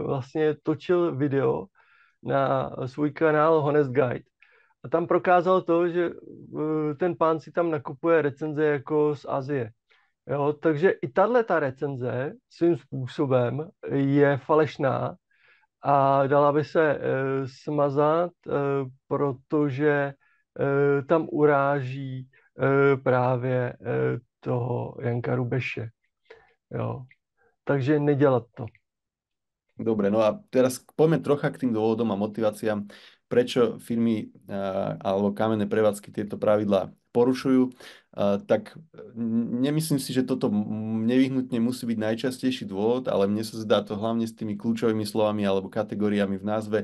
vlastně točil video na svůj kanál Honest Guide. A tam prokázal to, že eh, ten pán si tam nakupuje recenze jako z Azie. Jo, takže i tahle ta recenze svým způsobem je falešná a dala by se e, smazat, e, protože e, tam uráží e, právě e, toho Janka Rubeše. Jo. Takže nedělat to. Dobre, no a teraz poďme trocha k tým dôvodom a motiváciám prečo firmy eh, alebo kamenné prevádzky tieto pravidlá porušujú, eh, tak eh, nemyslím si, že toto nevyhnutne musí byť najčastejší dôvod, ale mne sa zdá to hlavne s tými kľúčovými slovami alebo kategóriami v názve,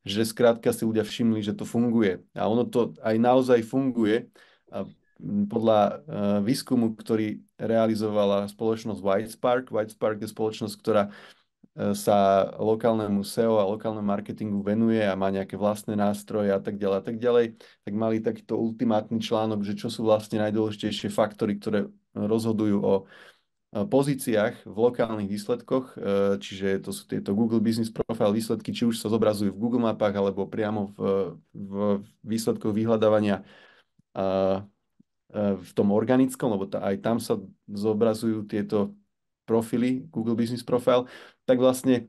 že skrátka si ľudia všimli, že to funguje. A ono to aj naozaj funguje. Podľa výskumu, ktorý realizovala spoločnosť White Spark, White Spark je spoločnosť, ktorá E, sa lokálnemu SEO a lokálnemu marketingu venuje a má nejaké vlastné nástroje a tak ďalej a tak ďalej, tak mali takýto ultimátny článok, že čo sú vlastne najdôležitejšie faktory, ktoré rozhodujú o e, pozíciách v lokálnych výsledkoch, e, čiže to sú tieto Google Business Profile výsledky, či už sa zobrazujú v Google mapách alebo priamo v, v výsledkoch vyhľadávania v tom organickom, lebo aj tam sa zobrazujú tieto profily, Google Business Profile, tak vlastne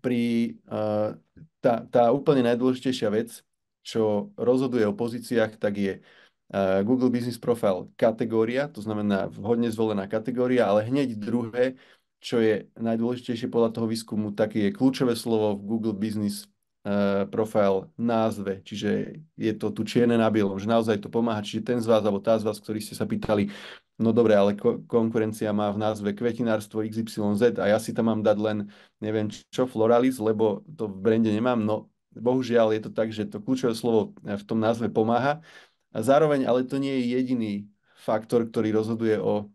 pri, uh, tá, tá úplne najdôležitejšia vec, čo rozhoduje o pozíciách, tak je uh, Google Business Profile kategória, to znamená vhodne zvolená kategória, ale hneď druhé, čo je najdôležitejšie podľa toho výskumu, tak je kľúčové slovo v Google Business eh, profil názve, čiže je to tu čierne na bielom, že naozaj to pomáha, čiže ten z vás alebo tá z vás, ktorí ste sa pýtali, No dobre, ale ko- konkurencia má v názve kvetinárstvo XYZ a ja si tam mám dať len, neviem čo, floralis, lebo to v brende nemám. No bohužiaľ je to tak, že to kľúčové slovo e, v tom názve pomáha. A zároveň, ale to nie je jediný faktor, ktorý rozhoduje o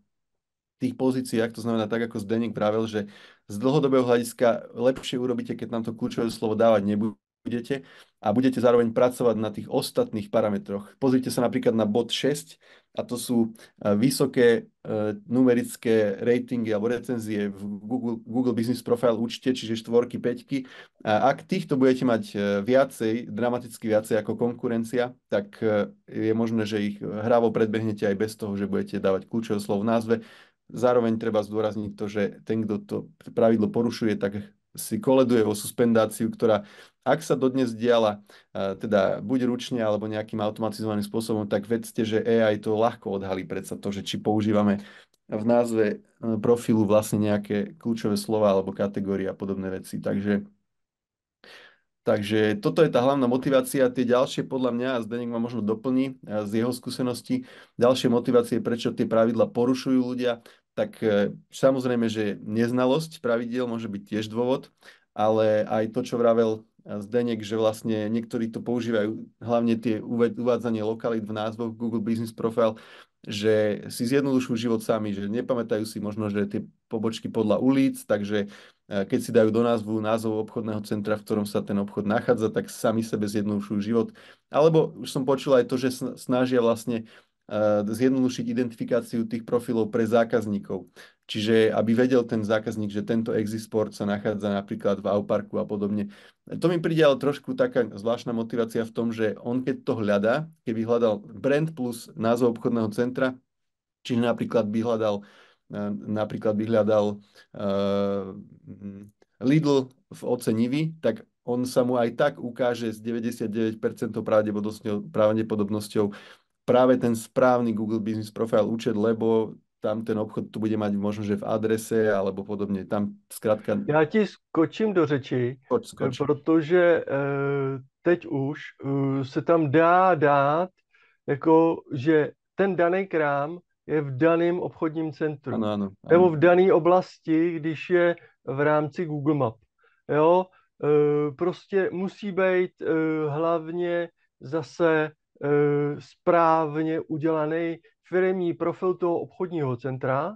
tých pozíciách, to znamená tak, ako Zdenek pravil, že z dlhodobého hľadiska lepšie urobíte, keď nám to kľúčové slovo dávať nebudete a budete zároveň pracovať na tých ostatných parametroch. Pozrite sa napríklad na bod 6, a to sú e, vysoké e, numerické ratingy alebo recenzie v Google, Google Business Profile účte, čiže štvorky, peťky. A ak týchto budete mať e, viacej, dramaticky viacej ako konkurencia, tak je možné, že ich hravo predbehnete aj bez toho, že budete dávať kľúčové slovo v názve. Zároveň treba zdôrazniť to, že ten, kto to pravidlo porušuje, tak si koleduje o suspendáciu, ktorá ak sa dodnes diala, eh, teda buď ručne alebo nejakým automatizovaným spôsobom, tak vedzte, že AI to ľahko odhalí predsa to, že či používame v názve eh, profilu vlastne nejaké kľúčové slova alebo kategórie a podobné veci. Takže, takže toto je tá hlavná motivácia. Tie ďalšie podľa mňa, a Zdenek ma možno doplní eh, z jeho skúsenosti, ďalšie motivácie, prečo tie pravidla porušujú ľudia, tak e, samozrejme, že neznalosť pravidel môže byť tiež dôvod, ale aj to, čo vravel e, Zdenek, že vlastne niektorí to používajú, hlavne tie uvádzanie lokalít v názvoch Google Business Profile, že si zjednodušujú život sami, že nepamätajú si možno, že tie pobočky podľa ulic, takže e, keď si dajú do názvu názov obchodného centra, v ktorom sa ten obchod nachádza, tak sami sebe zjednodušujú život. Alebo už som počul aj to, že snažia vlastne Eh, zjednodušiť identifikáciu tých profilov pre zákazníkov. Čiže aby vedel ten zákazník, že tento Exisport sa nachádza napríklad v Auparku a podobne. To mi príde ale trošku taká zvláštna motivácia v tom, že on keď to hľadá, keby hľadal brand plus názov obchodného centra, čiže napríklad by hľadal, eh, napríklad by hľadal uh, Lidl v oce tak on sa mu aj tak ukáže s 99% pravdepodobnosťou, pravdepodobnosťou práve ten správny Google Business Profile účet, lebo tam ten obchod tu bude mať možno, že v adrese alebo podobně. Tam zkrátka... Já ti skočím do řeči, skoč, eh, skoč. protože eh, teď už eh, se tam dá dát, jako, že ten daný krám je v daném obchodním centru. Ano, ano, ano. Nebo v dané oblasti, když je v rámci Google Map. Jo? Prostě musí být hlavně zase E, správně udělaný firmní profil toho obchodního centra,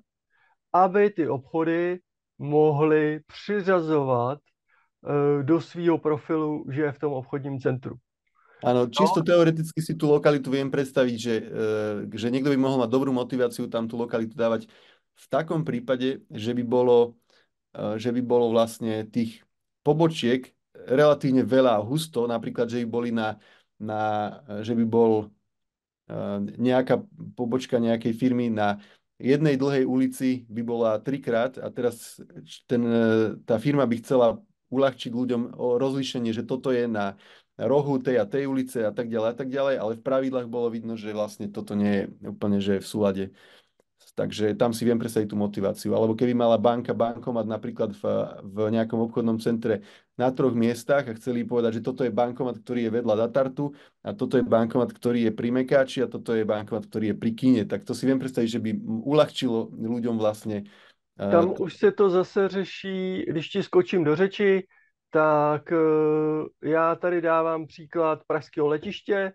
aby ty obchody mohly přiřazovat e, do svého profilu, že je v tom obchodním centru. Áno, čisto no. teoreticky si tú lokalitu viem predstaviť, že, e, že niekto by mohol mať dobrú motiváciu tam tú lokalitu dávať v takom prípade, že by bolo, že by bolo vlastne tých pobočiek relatívne veľa husto, napríklad, že by boli na na, že by bol e, nejaká pobočka nejakej firmy na jednej dlhej ulici by bola trikrát a teraz ten, e, tá firma by chcela uľahčiť ľuďom o rozlíšenie, že toto je na rohu tej a tej ulice a tak ďalej a tak ďalej, ale v pravidlách bolo vidno, že vlastne toto nie je úplne že je v súlade. Takže tam si viem presadiť tú motiváciu. Alebo keby mala banka bankomat napríklad v, v nejakom obchodnom centre na troch miestach a chceli povedať, že toto je bankomat, ktorý je vedľa Datartu a toto je bankomat, ktorý je pri Mekáči a toto je bankomat, ktorý je pri Kine. Tak to si viem predstaviť, že by uľahčilo ľuďom vlastne. Eh, Tam už se to zase řeší, když ti skočím do řeči, tak eh, já tady dávám příklad pražského letiště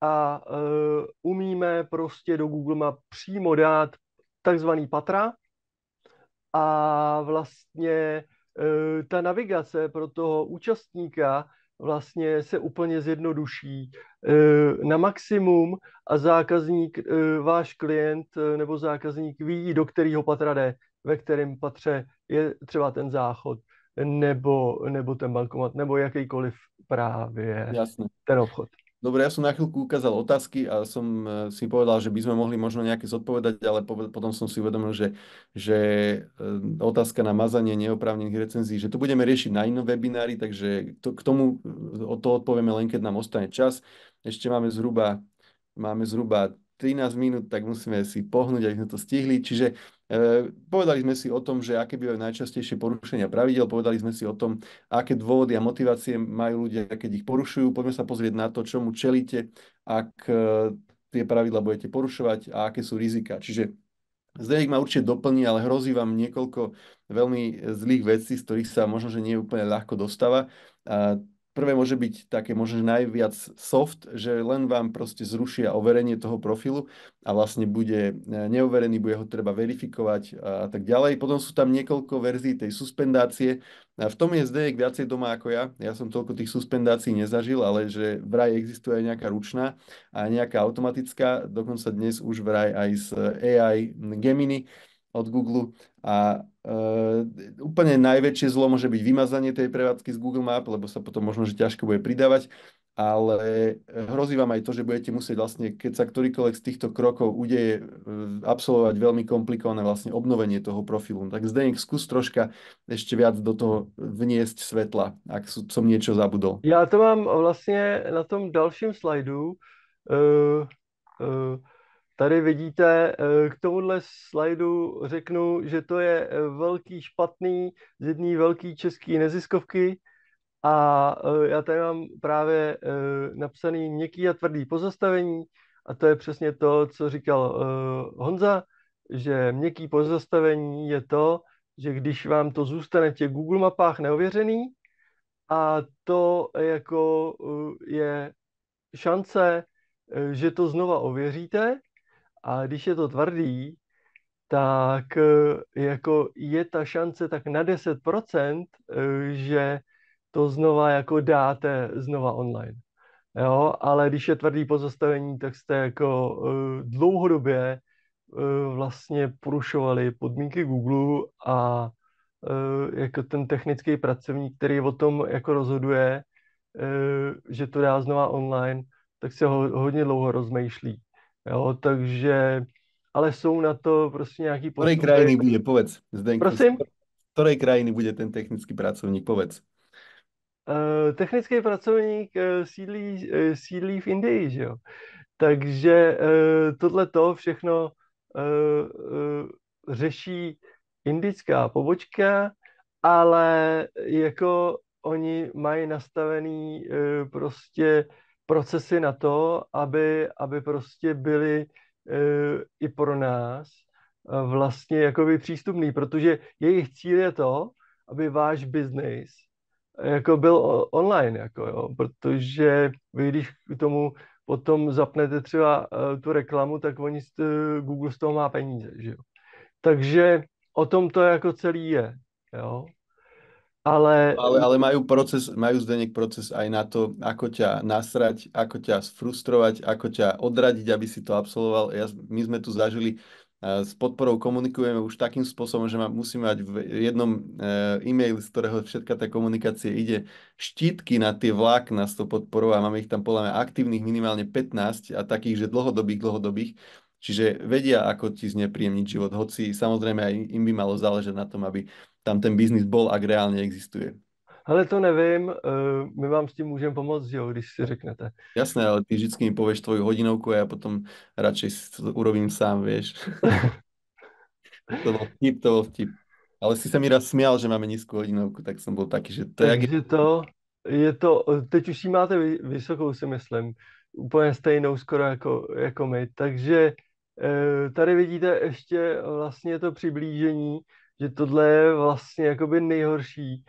a eh, umíme prostě do Google Map přímo dát takzvaný patra a vlastně E, ta navigace pro toho účastníka vlastně se úplně zjednoduší e, na maximum a zákazník, e, váš klient nebo zákazník ví, do kterého patra jde, ve kterém patře je třeba ten záchod nebo, nebo ten bankomat, nebo jakýkoliv právě Jasne. ten obchod. Dobre, ja som na chvíľku ukázal otázky a som e, si povedal, že by sme mohli možno nejaké zodpovedať, ale potom som si uvedomil, že, že e, otázka na mazanie neoprávnených recenzií, že to budeme riešiť na inom webinári, takže to, k tomu e, o to odpovieme len, keď nám ostane čas. Ešte máme zhruba, máme zhruba 13 minút, tak musíme si pohnúť, aby sme to stihli. Čiže E, povedali sme si o tom, že aké bývajú najčastejšie porušenia pravidel, povedali sme si o tom, aké dôvody a motivácie majú ľudia, keď ich porušujú. Poďme sa pozrieť na to, čomu čelíte, ak e, tie pravidla budete porušovať a aké sú rizika. Čiže Zdejk ma určite doplní, ale hrozí vám niekoľko veľmi e, zlých vecí, z ktorých sa možno, že nie úplne ľahko dostáva. A prvé môže byť také možno najviac soft, že len vám proste zrušia overenie toho profilu a vlastne bude e, neoverený, bude ho treba verifikovať a tak ďalej. Potom sú tam niekoľko verzií tej suspendácie. A v tom je Zdejek viacej doma ako ja. Ja som toľko tých suspendácií nezažil, ale že vraj existuje aj nejaká ručná a nejaká automatická. Dokonca dnes už vraj aj z AI Gemini od Google a uh, úplne najväčšie zlo môže byť vymazanie tej prevádzky z Google Map, lebo sa potom možno, že ťažko bude pridávať, ale e, hrozí vám aj to, že budete musieť vlastne, keď sa ktorýkoľvek z týchto krokov udeje, e, absolvovať veľmi komplikované vlastne obnovenie toho profilu. Tak Zdenek, skús troška ešte viac do toho vniesť svetla, ak som niečo zabudol. Ja to mám vlastne na tom ďalším slajdu. Uh, uh Tady vidíte, eh, k tomuhle slajdu řeknu, že to je eh, velký špatný z jedné velké české neziskovky a eh, já tady mám právě napsaný měkký a tvrdý pozastavení a to je přesně to, co říkal Honza, že měkký pozastavení je to, že když vám to zůstane v těch Google mapách neověřený a to jako je šance, že to znova ověříte, a když je to tvrdý, tak e, jako je ta šance tak na 10%, e, že to znova jako dáte znova online. Jo, ale když je tvrdý pozastavení, tak jste jako e, dlouhodobě vlastně porušovali podmínky Google a jako ten technický pracovník, který o tom jako rozhoduje, že to dá znova online, tak se ho hodně dlouho rozmýšlí. Jo, takže, ale jsou na to prostě nějaký postupy. Ktorej krajiny bude, povedz, Zdenku. Prosím? Ktorej krajiny bude ten technický pracovník, povedz. Uh, technický pracovník uh, sídlí, uh, sídlí v Indii, že jo. Takže tohle to všechno řeší indická pobočka, ale jako oni mají nastavený prostě procesy na to, aby, aby prostě byly e, i pro nás e, vlastně jakoby přístupný, protože jejich cíl je to, aby váš biznis e, jako byl online, jako jo, protože vy když k tomu potom zapnete třeba tu reklamu, tak oni z, Google z toho má peníze, že jo. Takže o tom to jako celý je, jo. Ale... ale... Ale majú proces, majú Zdenek proces aj na to, ako ťa nasrať, ako ťa sfrustrovať, ako ťa odradiť, aby si to absolvoval. Ja, my sme tu zažili, e, s podporou komunikujeme už takým spôsobom, že ma, musíme mať v jednom e, e-maili, z ktorého všetka tá komunikácia ide, štítky na tie vlákna s tou podporou a máme ich tam podľa mňa aktívnych minimálne 15 a takých, že dlhodobých, dlhodobých. Čiže vedia, ako ti znepríjemniť život, hoci samozrejme aj im by malo záležať na tom, aby tam ten biznis bol, ak reálne existuje. Ale to nevím, eh, my vám s tím můžeme pomoct, jo, když si řeknete. Jasné, ale ty vždycky mi povieš tvoju hodinovku a ja potom radšej si to urobím sám, vieš. [laughs] to bol vtip, to bol vtip. Ale si sa mi raz smial, že máme nízku hodinovku, tak som bol taký, že to Takže je... to, je to, teď už si máte vysokou, si myslím, úplně stejnou skoro ako, jako my, takže eh, tady vidíte ještě vlastně to přiblížení že tohle je vlastně jakoby nejhorší,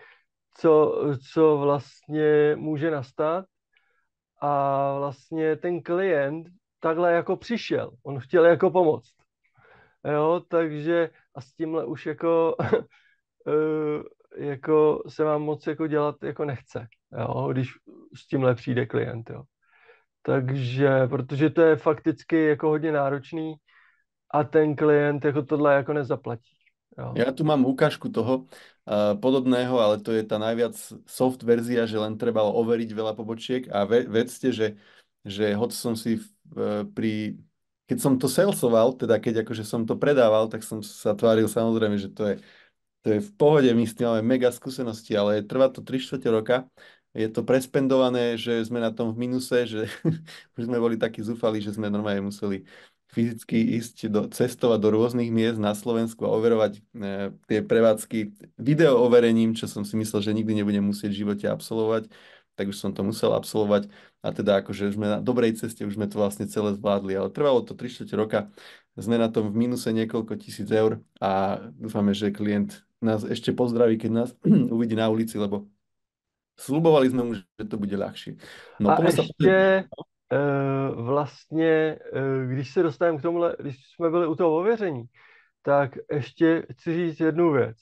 co, co vlastně může nastat. A vlastně ten klient takhle jako přišel, on chtěl jako pomoct. Jo, takže a s tímhle už jako, [laughs] eh, jako se vám moc jako dělat jako nechce, jo, když s tímhle přijde klient, jo. Takže, protože to je fakticky jako hodně náročný a ten klient jako tohle jako nezaplatí. Ja tu mám ukážku toho uh, podobného, ale to je tá najviac soft verzia, že len treba overiť veľa pobočiek a ve, vedzte, že, že hoď som si uh, pri... Keď som to salesoval, teda keď akože som to predával, tak som sa tváril samozrejme, že to je, to je v pohode, my s tým máme mega skúsenosti, ale trvá to 3 čtvrte roka, je to prespendované, že sme na tom v minuse, že [laughs] už sme boli takí zúfali, že sme normálne museli fyzicky ísť do, cestovať do rôznych miest na Slovensku a overovať e, tie prevádzky video overením, čo som si myslel, že nikdy nebudem musieť v živote absolvovať, tak už som to musel absolvovať a teda akože už sme na dobrej ceste, už sme to vlastne celé zvládli, ale trvalo to 3 roka, sme na tom v mínuse niekoľko tisíc eur a dúfame, že klient nás ešte pozdraví, keď nás [clears throat] uvidí na ulici, lebo slubovali sme mu, že to bude ľahšie. No, a ešte... sa... Eh, vlastně, eh, když se dostávám k tomuhle, když jsme byli u toho ověření, tak ještě chci říct jednu věc.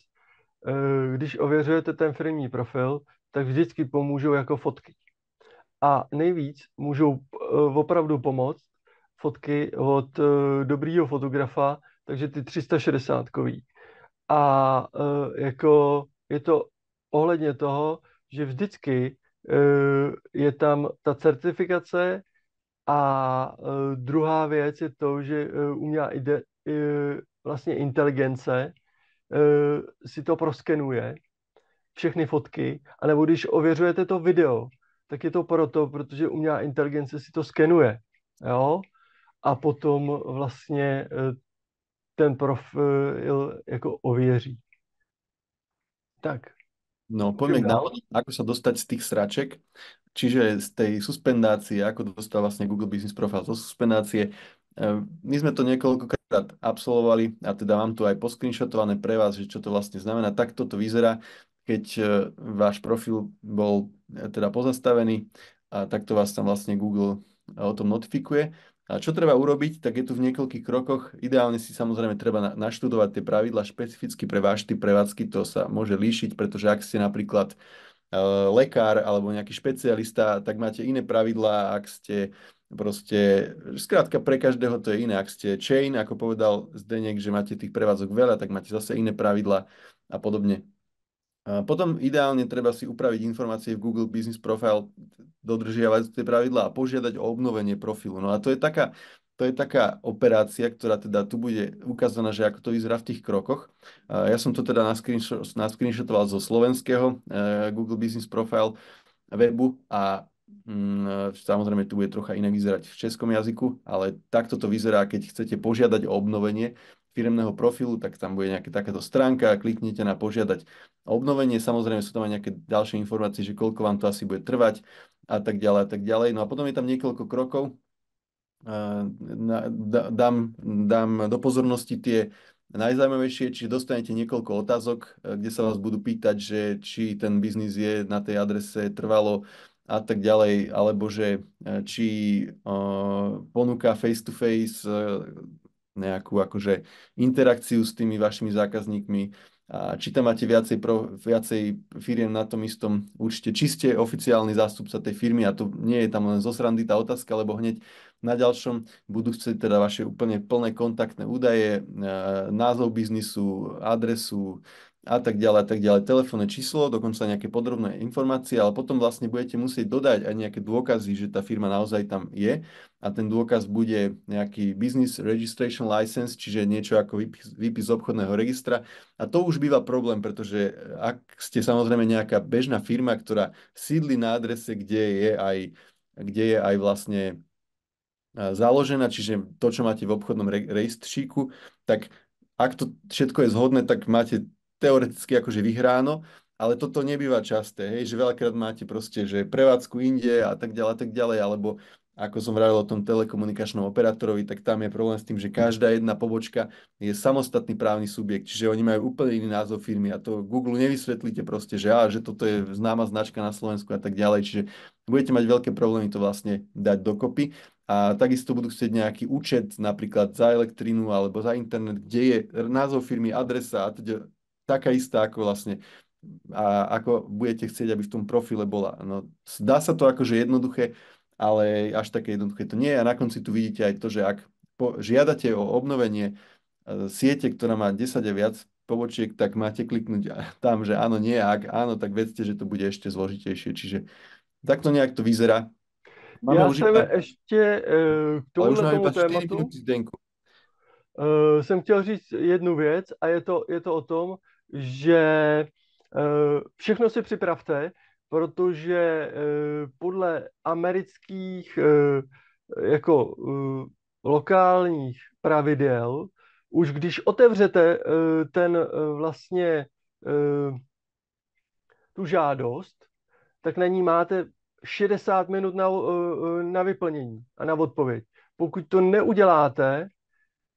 Eh, když ověřujete ten firmní profil, tak vždycky pomůžou jako fotky. A nejvíc můžou opravdu pomoct fotky od dobrýho fotografa, takže ty 360 kový. A jako je to ohledně toho, že vždycky je tam ta certifikace a eh, druhá věc je to, že eh, umělá ide, eh, vlastně inteligence si to proskenuje, všechny fotky, anebo když ověřujete to video, tak je to proto, protože umělá inteligence si to skenuje, jo? A potom vlastně ten profil jako ověří. Tak. No, poďme k návodom, ako sa dostať z tých sraček Čiže z tej suspendácie, ako dostal vlastne Google Business Profile zo suspendácie, eh, my sme to niekoľkokrát absolvovali a teda mám tu aj poskrinšatované pre vás, že čo to vlastne znamená. Takto to vyzerá, keď eh, váš profil bol eh, teda pozastavený a takto vás tam vlastne Google o tom notifikuje. A čo treba urobiť, tak je tu v niekoľkých krokoch. Ideálne si samozrejme treba naštudovať tie pravidla špecificky pre váš typ prevádzky, to sa môže líšiť, pretože ak ste napríklad uh, Eh, lekár alebo nejaký špecialista, tak máte iné pravidlá, ak ste proste, skrátka pre každého to je iné. Ak ste chain, ako povedal Zdenek, že máte tých prevádzok veľa, tak máte zase iné pravidlá a podobne. potom ideálne treba si upraviť informácie v Google Business Profile, dodržiavať tie pravidlá a požiadať o obnovenie profilu. No a to je taká to je taká operácia, ktorá teda tu bude ukázaná, že ako to vyzerá v tých krokoch. Ja som to teda naskrinšotoval zo slovenského e, Google Business Profile webu a mm, e, samozrejme tu bude trocha inak vyzerať v českom jazyku, ale takto to vyzerá, keď chcete požiadať o obnovenie firemného profilu, tak tam bude nejaká takáto stránka, kliknete na požiadať o obnovenie, samozrejme sú tam aj nejaké ďalšie informácie, že koľko vám to asi bude trvať a tak ďalej a tak ďalej. No a potom je tam niekoľko krokov, dám, dám do pozornosti tie najzaujímavejšie, či dostanete niekoľko otázok, eh, kde sa vás budú pýtať, že či ten biznis je na tej adrese trvalo a tak ďalej, alebo že eh, či uh, ponúka face-to-face uh, nejakú akože interakciu s tými vašimi zákazníkmi, a či tam máte viacej, pro, viacej firiem na tom istom účte, či ste oficiálny zástupca tej firmy a to nie je tam len zo srandy tá otázka, lebo hneď na ďalšom budú chcieť teda vaše úplne plné kontaktné údaje, e, názov biznisu, adresu, a tak ďalej, a tak ďalej. Telefónne číslo, dokonca nejaké podrobné informácie, ale potom vlastne budete musieť dodať aj nejaké dôkazy, že tá firma naozaj tam je a ten dôkaz bude nejaký business registration license, čiže niečo ako výpis, výpis obchodného registra a to už býva problém, pretože e, ak ste samozrejme nejaká bežná firma, ktorá sídli na adrese, kde je aj, kde je aj vlastne e, založená, čiže to, čo máte v obchodnom re- tak ak to všetko je zhodné, tak máte teoreticky akože vyhráno, ale toto nebýva časté, hej, že veľakrát máte proste, že prevádzku inde a tak ďalej, a tak ďalej, alebo ako som vravil o tom telekomunikačnom operátorovi, tak tam je problém s tým, že každá jedna pobočka je samostatný právny subjekt, čiže oni majú úplne iný názov firmy a to Google nevysvetlíte proste, že, á, že toto je známa značka na Slovensku a tak ďalej, čiže budete mať veľké problémy to vlastne dať dokopy a takisto budú chcieť nejaký účet napríklad za elektrínu alebo za internet, kde je názov firmy, adresa a teda taká istá ako vlastne a ako budete chcieť, aby v tom profile bola. No, dá sa to akože jednoduché, ale až také jednoduché to nie je. A na konci tu vidíte aj to, že ak po, žiadate o obnovenie e, siete, ktorá má 10 a viac pobočiek, tak máte kliknúť tam, že áno, nie, ak áno, tak vedzte, že to bude ešte zložitejšie. Čiže takto nejak to vyzerá. Máme ja už jsem iba... ještě uh, e, k tomuhle tomu tématu uh, jsem chtěl říct jednu věc a je to, je to o tom, že eh, všechno si připravte, protože eh, podle amerických eh, jako lokálních pravidel, už když otevřete ten vlastně tu žádost, tak na ní máte 60 minut na, na vyplnění a na odpověď. Pokud to neuděláte,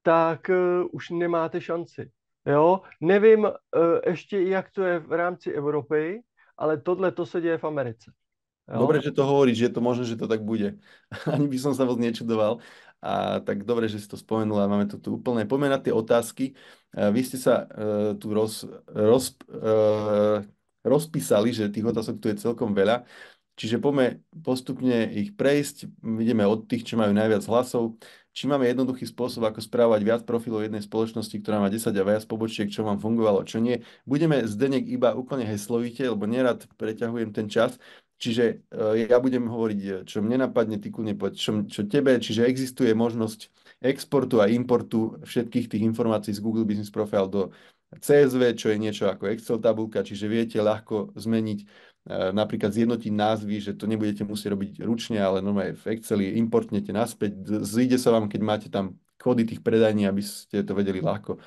tak už nemáte šanci. Jo? Nevím eh, ještě, jak to je v rámci Evropy, ale tohle to se děje v Americe. Jo? Dobre, že to hovoríš, že je to možné, že to tak bude. [laughs] Ani by som sa moc nečudoval. A tak dobre, že si to a Máme to tu úplne pomenaté otázky. Eh, vy ste sa uh, tu roz, roz, uh, rozpísali, že tých otázok tu je celkom veľa. Čiže poďme postupne ich prejsť, ideme od tých, čo majú najviac hlasov, či máme jednoduchý spôsob, ako správať viac profilov jednej spoločnosti, ktorá má 10 a viac pobočiek, čo vám fungovalo, čo nie. Budeme Zdenek iba úplne heslovite, lebo nerad preťahujem ten čas, čiže e, ja budem hovoriť, e, čo mne napadne, ty kľudne povedz, čo, čo tebe, čiže existuje možnosť exportu a importu všetkých tých informácií z Google Business Profile do CSV, čo je niečo ako Excel tabulka, čiže viete ľahko zmeniť Eh, napríklad zjednotiť názvy, že to nebudete musieť robiť ručne, ale normálne v Exceli importnete naspäť, zíde sa vám, keď máte tam kódy tých predajní, aby ste to vedeli ľahko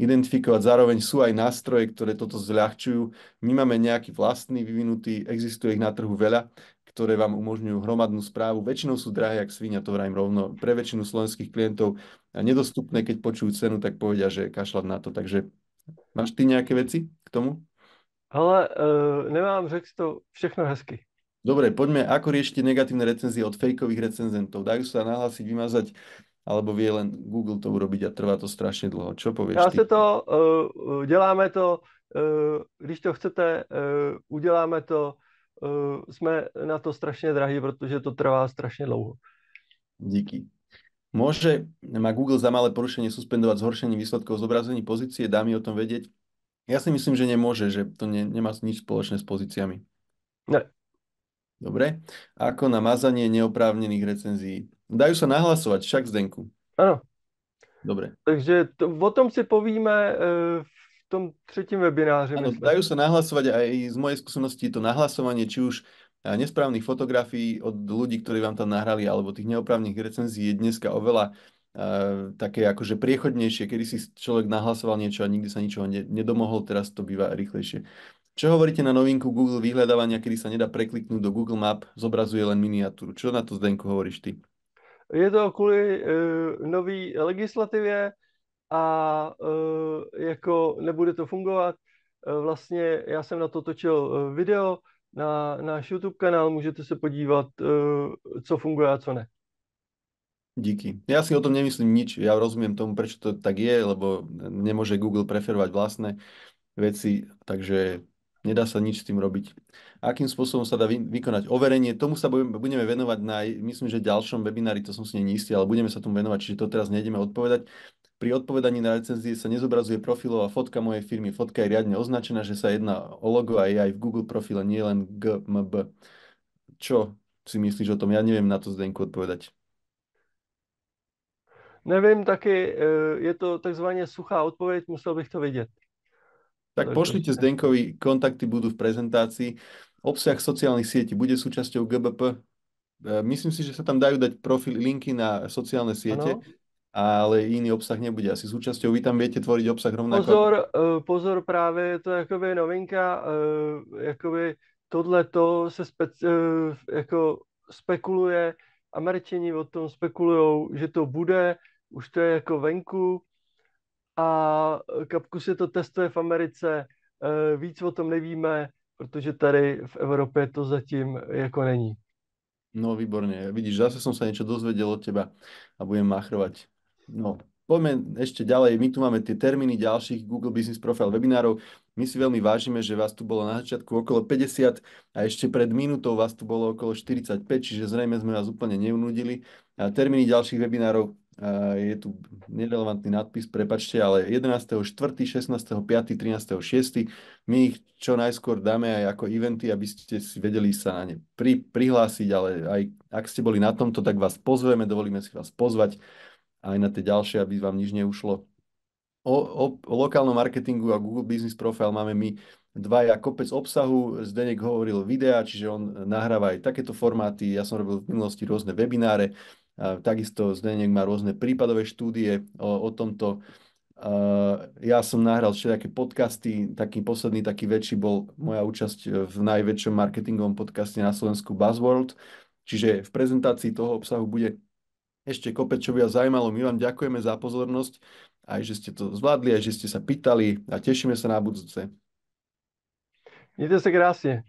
identifikovať. Zároveň sú aj nástroje, ktoré toto zľahčujú. My máme nejaký vlastný vyvinutý, existuje ich na trhu veľa, ktoré vám umožňujú hromadnú správu. Väčšinou sú drahé, ak svinia, to vrajím rovno. Pre väčšinu slovenských klientov a nedostupné, keď počujú cenu, tak povedia, že kašľať na to. Takže máš ty nejaké veci k tomu? Ale uh, eh, nemám, řekť to všechno hezky. Dobre, poďme, ako riešite negatívne recenzie od fejkových recenzentov? Dajú sa nahlásiť, vymazať, alebo vie len Google to urobiť a trvá to strašne dlho. Čo povieš Já ty? to, uh, děláme to, uh, když to chcete, uh, uděláme to, uh, sme na to strašne drahí, pretože to trvá strašne dlouho. Díky. Môže ma Google za malé porušenie suspendovať zhoršením výsledkov zobrazení pozície, dá mi o tom vedieť, ja si myslím, že nemôže, že to ne, nemá nič spoločné s pozíciami. Ne. Dobre. Ako na mazanie neoprávnených recenzií. Dajú sa nahlasovať však Zdenku. Áno. Dobre. Takže to, o tom si povíme e, v tom třetím webináři. Ano, dajú sa nahlasovať aj z mojej skúsenosti to nahlasovanie, či už e, nesprávnych fotografií od ľudí, ktorí vám tam nahrali, alebo tých neoprávnych recenzií je dneska oveľa Eh, také akože priechodnejšie, kedy si človek nahlasoval niečo a nikdy sa ničoho ne, nedomohol, teraz to býva rýchlejšie. Čo hovoríte na novinku Google vyhľadávania, kedy sa nedá prekliknúť do Google Map, zobrazuje len miniatúru? Čo na to, Zdenku, hovoríš ty? Je to kvôli uh, nový legislatíve a uh, jako nebude to fungovať. Uh, vlastne ja som na to točil video na náš YouTube kanál, můžete sa podívat, uh, co funguje a co ne. Díky. Ja si o tom nemyslím nič. Ja rozumiem tomu, prečo to tak je, lebo nemôže Google preferovať vlastné veci, takže nedá sa nič s tým robiť. Akým spôsobom sa dá vy, vykonať overenie, tomu sa budeme venovať na, myslím, že ďalšom webinári, to som si není istý, ale budeme sa tomu venovať, čiže to teraz nejdeme odpovedať. Pri odpovedaní na recenzie sa nezobrazuje profilová fotka mojej firmy. Fotka je riadne označená, že sa jedná o logo a je aj v Google profile, nielen GMB. Čo si myslíš o tom? Ja neviem na to Zdenku odpovedať. Neviem, také e, je to tzv. suchá odpoveď, musel bych to vedieť. Tak pošlite Zdenkovi, kontakty budú v prezentácii. Obsah sociálnych sietí bude súčasťou GBP. E, myslím si, že sa tam dajú dať profil, linky na sociálne siete, ano. ale iný obsah nebude asi súčasťou. Vy tam viete tvoriť obsah rovnako. Pozor, e, pozor práve to je novinka, jakoby to se spe, jako spekuluje, Američani o tom spekulujú, že to bude, už to je jako venku a kapku se to testuje v Americe, eh, víc o tom nevíme, protože tady v Evropě to zatím jako není. No výborne, vidíš, zase som sa niečo dozvedel od teba a budem machrovať. No, poďme ešte ďalej. My tu máme tie termíny ďalších Google Business Profile webinárov. My si veľmi vážime, že vás tu bolo na začiatku okolo 50 a ešte pred minútou vás tu bolo okolo 45, čiže zrejme sme vás úplne neunudili. A termíny ďalších webinárov je tu nerelevantný nadpis, prepačte, ale 11., 4., 16., 5., 13., 6. My ich čo najskôr dáme aj ako eventy, aby ste si vedeli sa na ne pri, prihlásiť, ale aj ak ste boli na tomto, tak vás pozveme, dovolíme si vás pozvať aj na tie ďalšie, aby vám nič neušlo. O, o, o lokálnom marketingu a Google Business Profile máme my dvaja kopec obsahu, Zdenek hovoril videá, čiže on nahráva aj takéto formáty, ja som robil v minulosti rôzne webináre, Takisto Zdeniek má rôzne prípadové štúdie o, o tomto. Ja som nahral všetky podcasty, taký posledný, taký väčší bol moja účasť v najväčšom marketingovom podcaste na Slovensku Buzzworld, čiže v prezentácii toho obsahu bude ešte kopec, čo by vás zaujímalo. My vám ďakujeme za pozornosť, aj že ste to zvládli, aj že ste sa pýtali a tešíme sa na budúce. Mějte se krásně.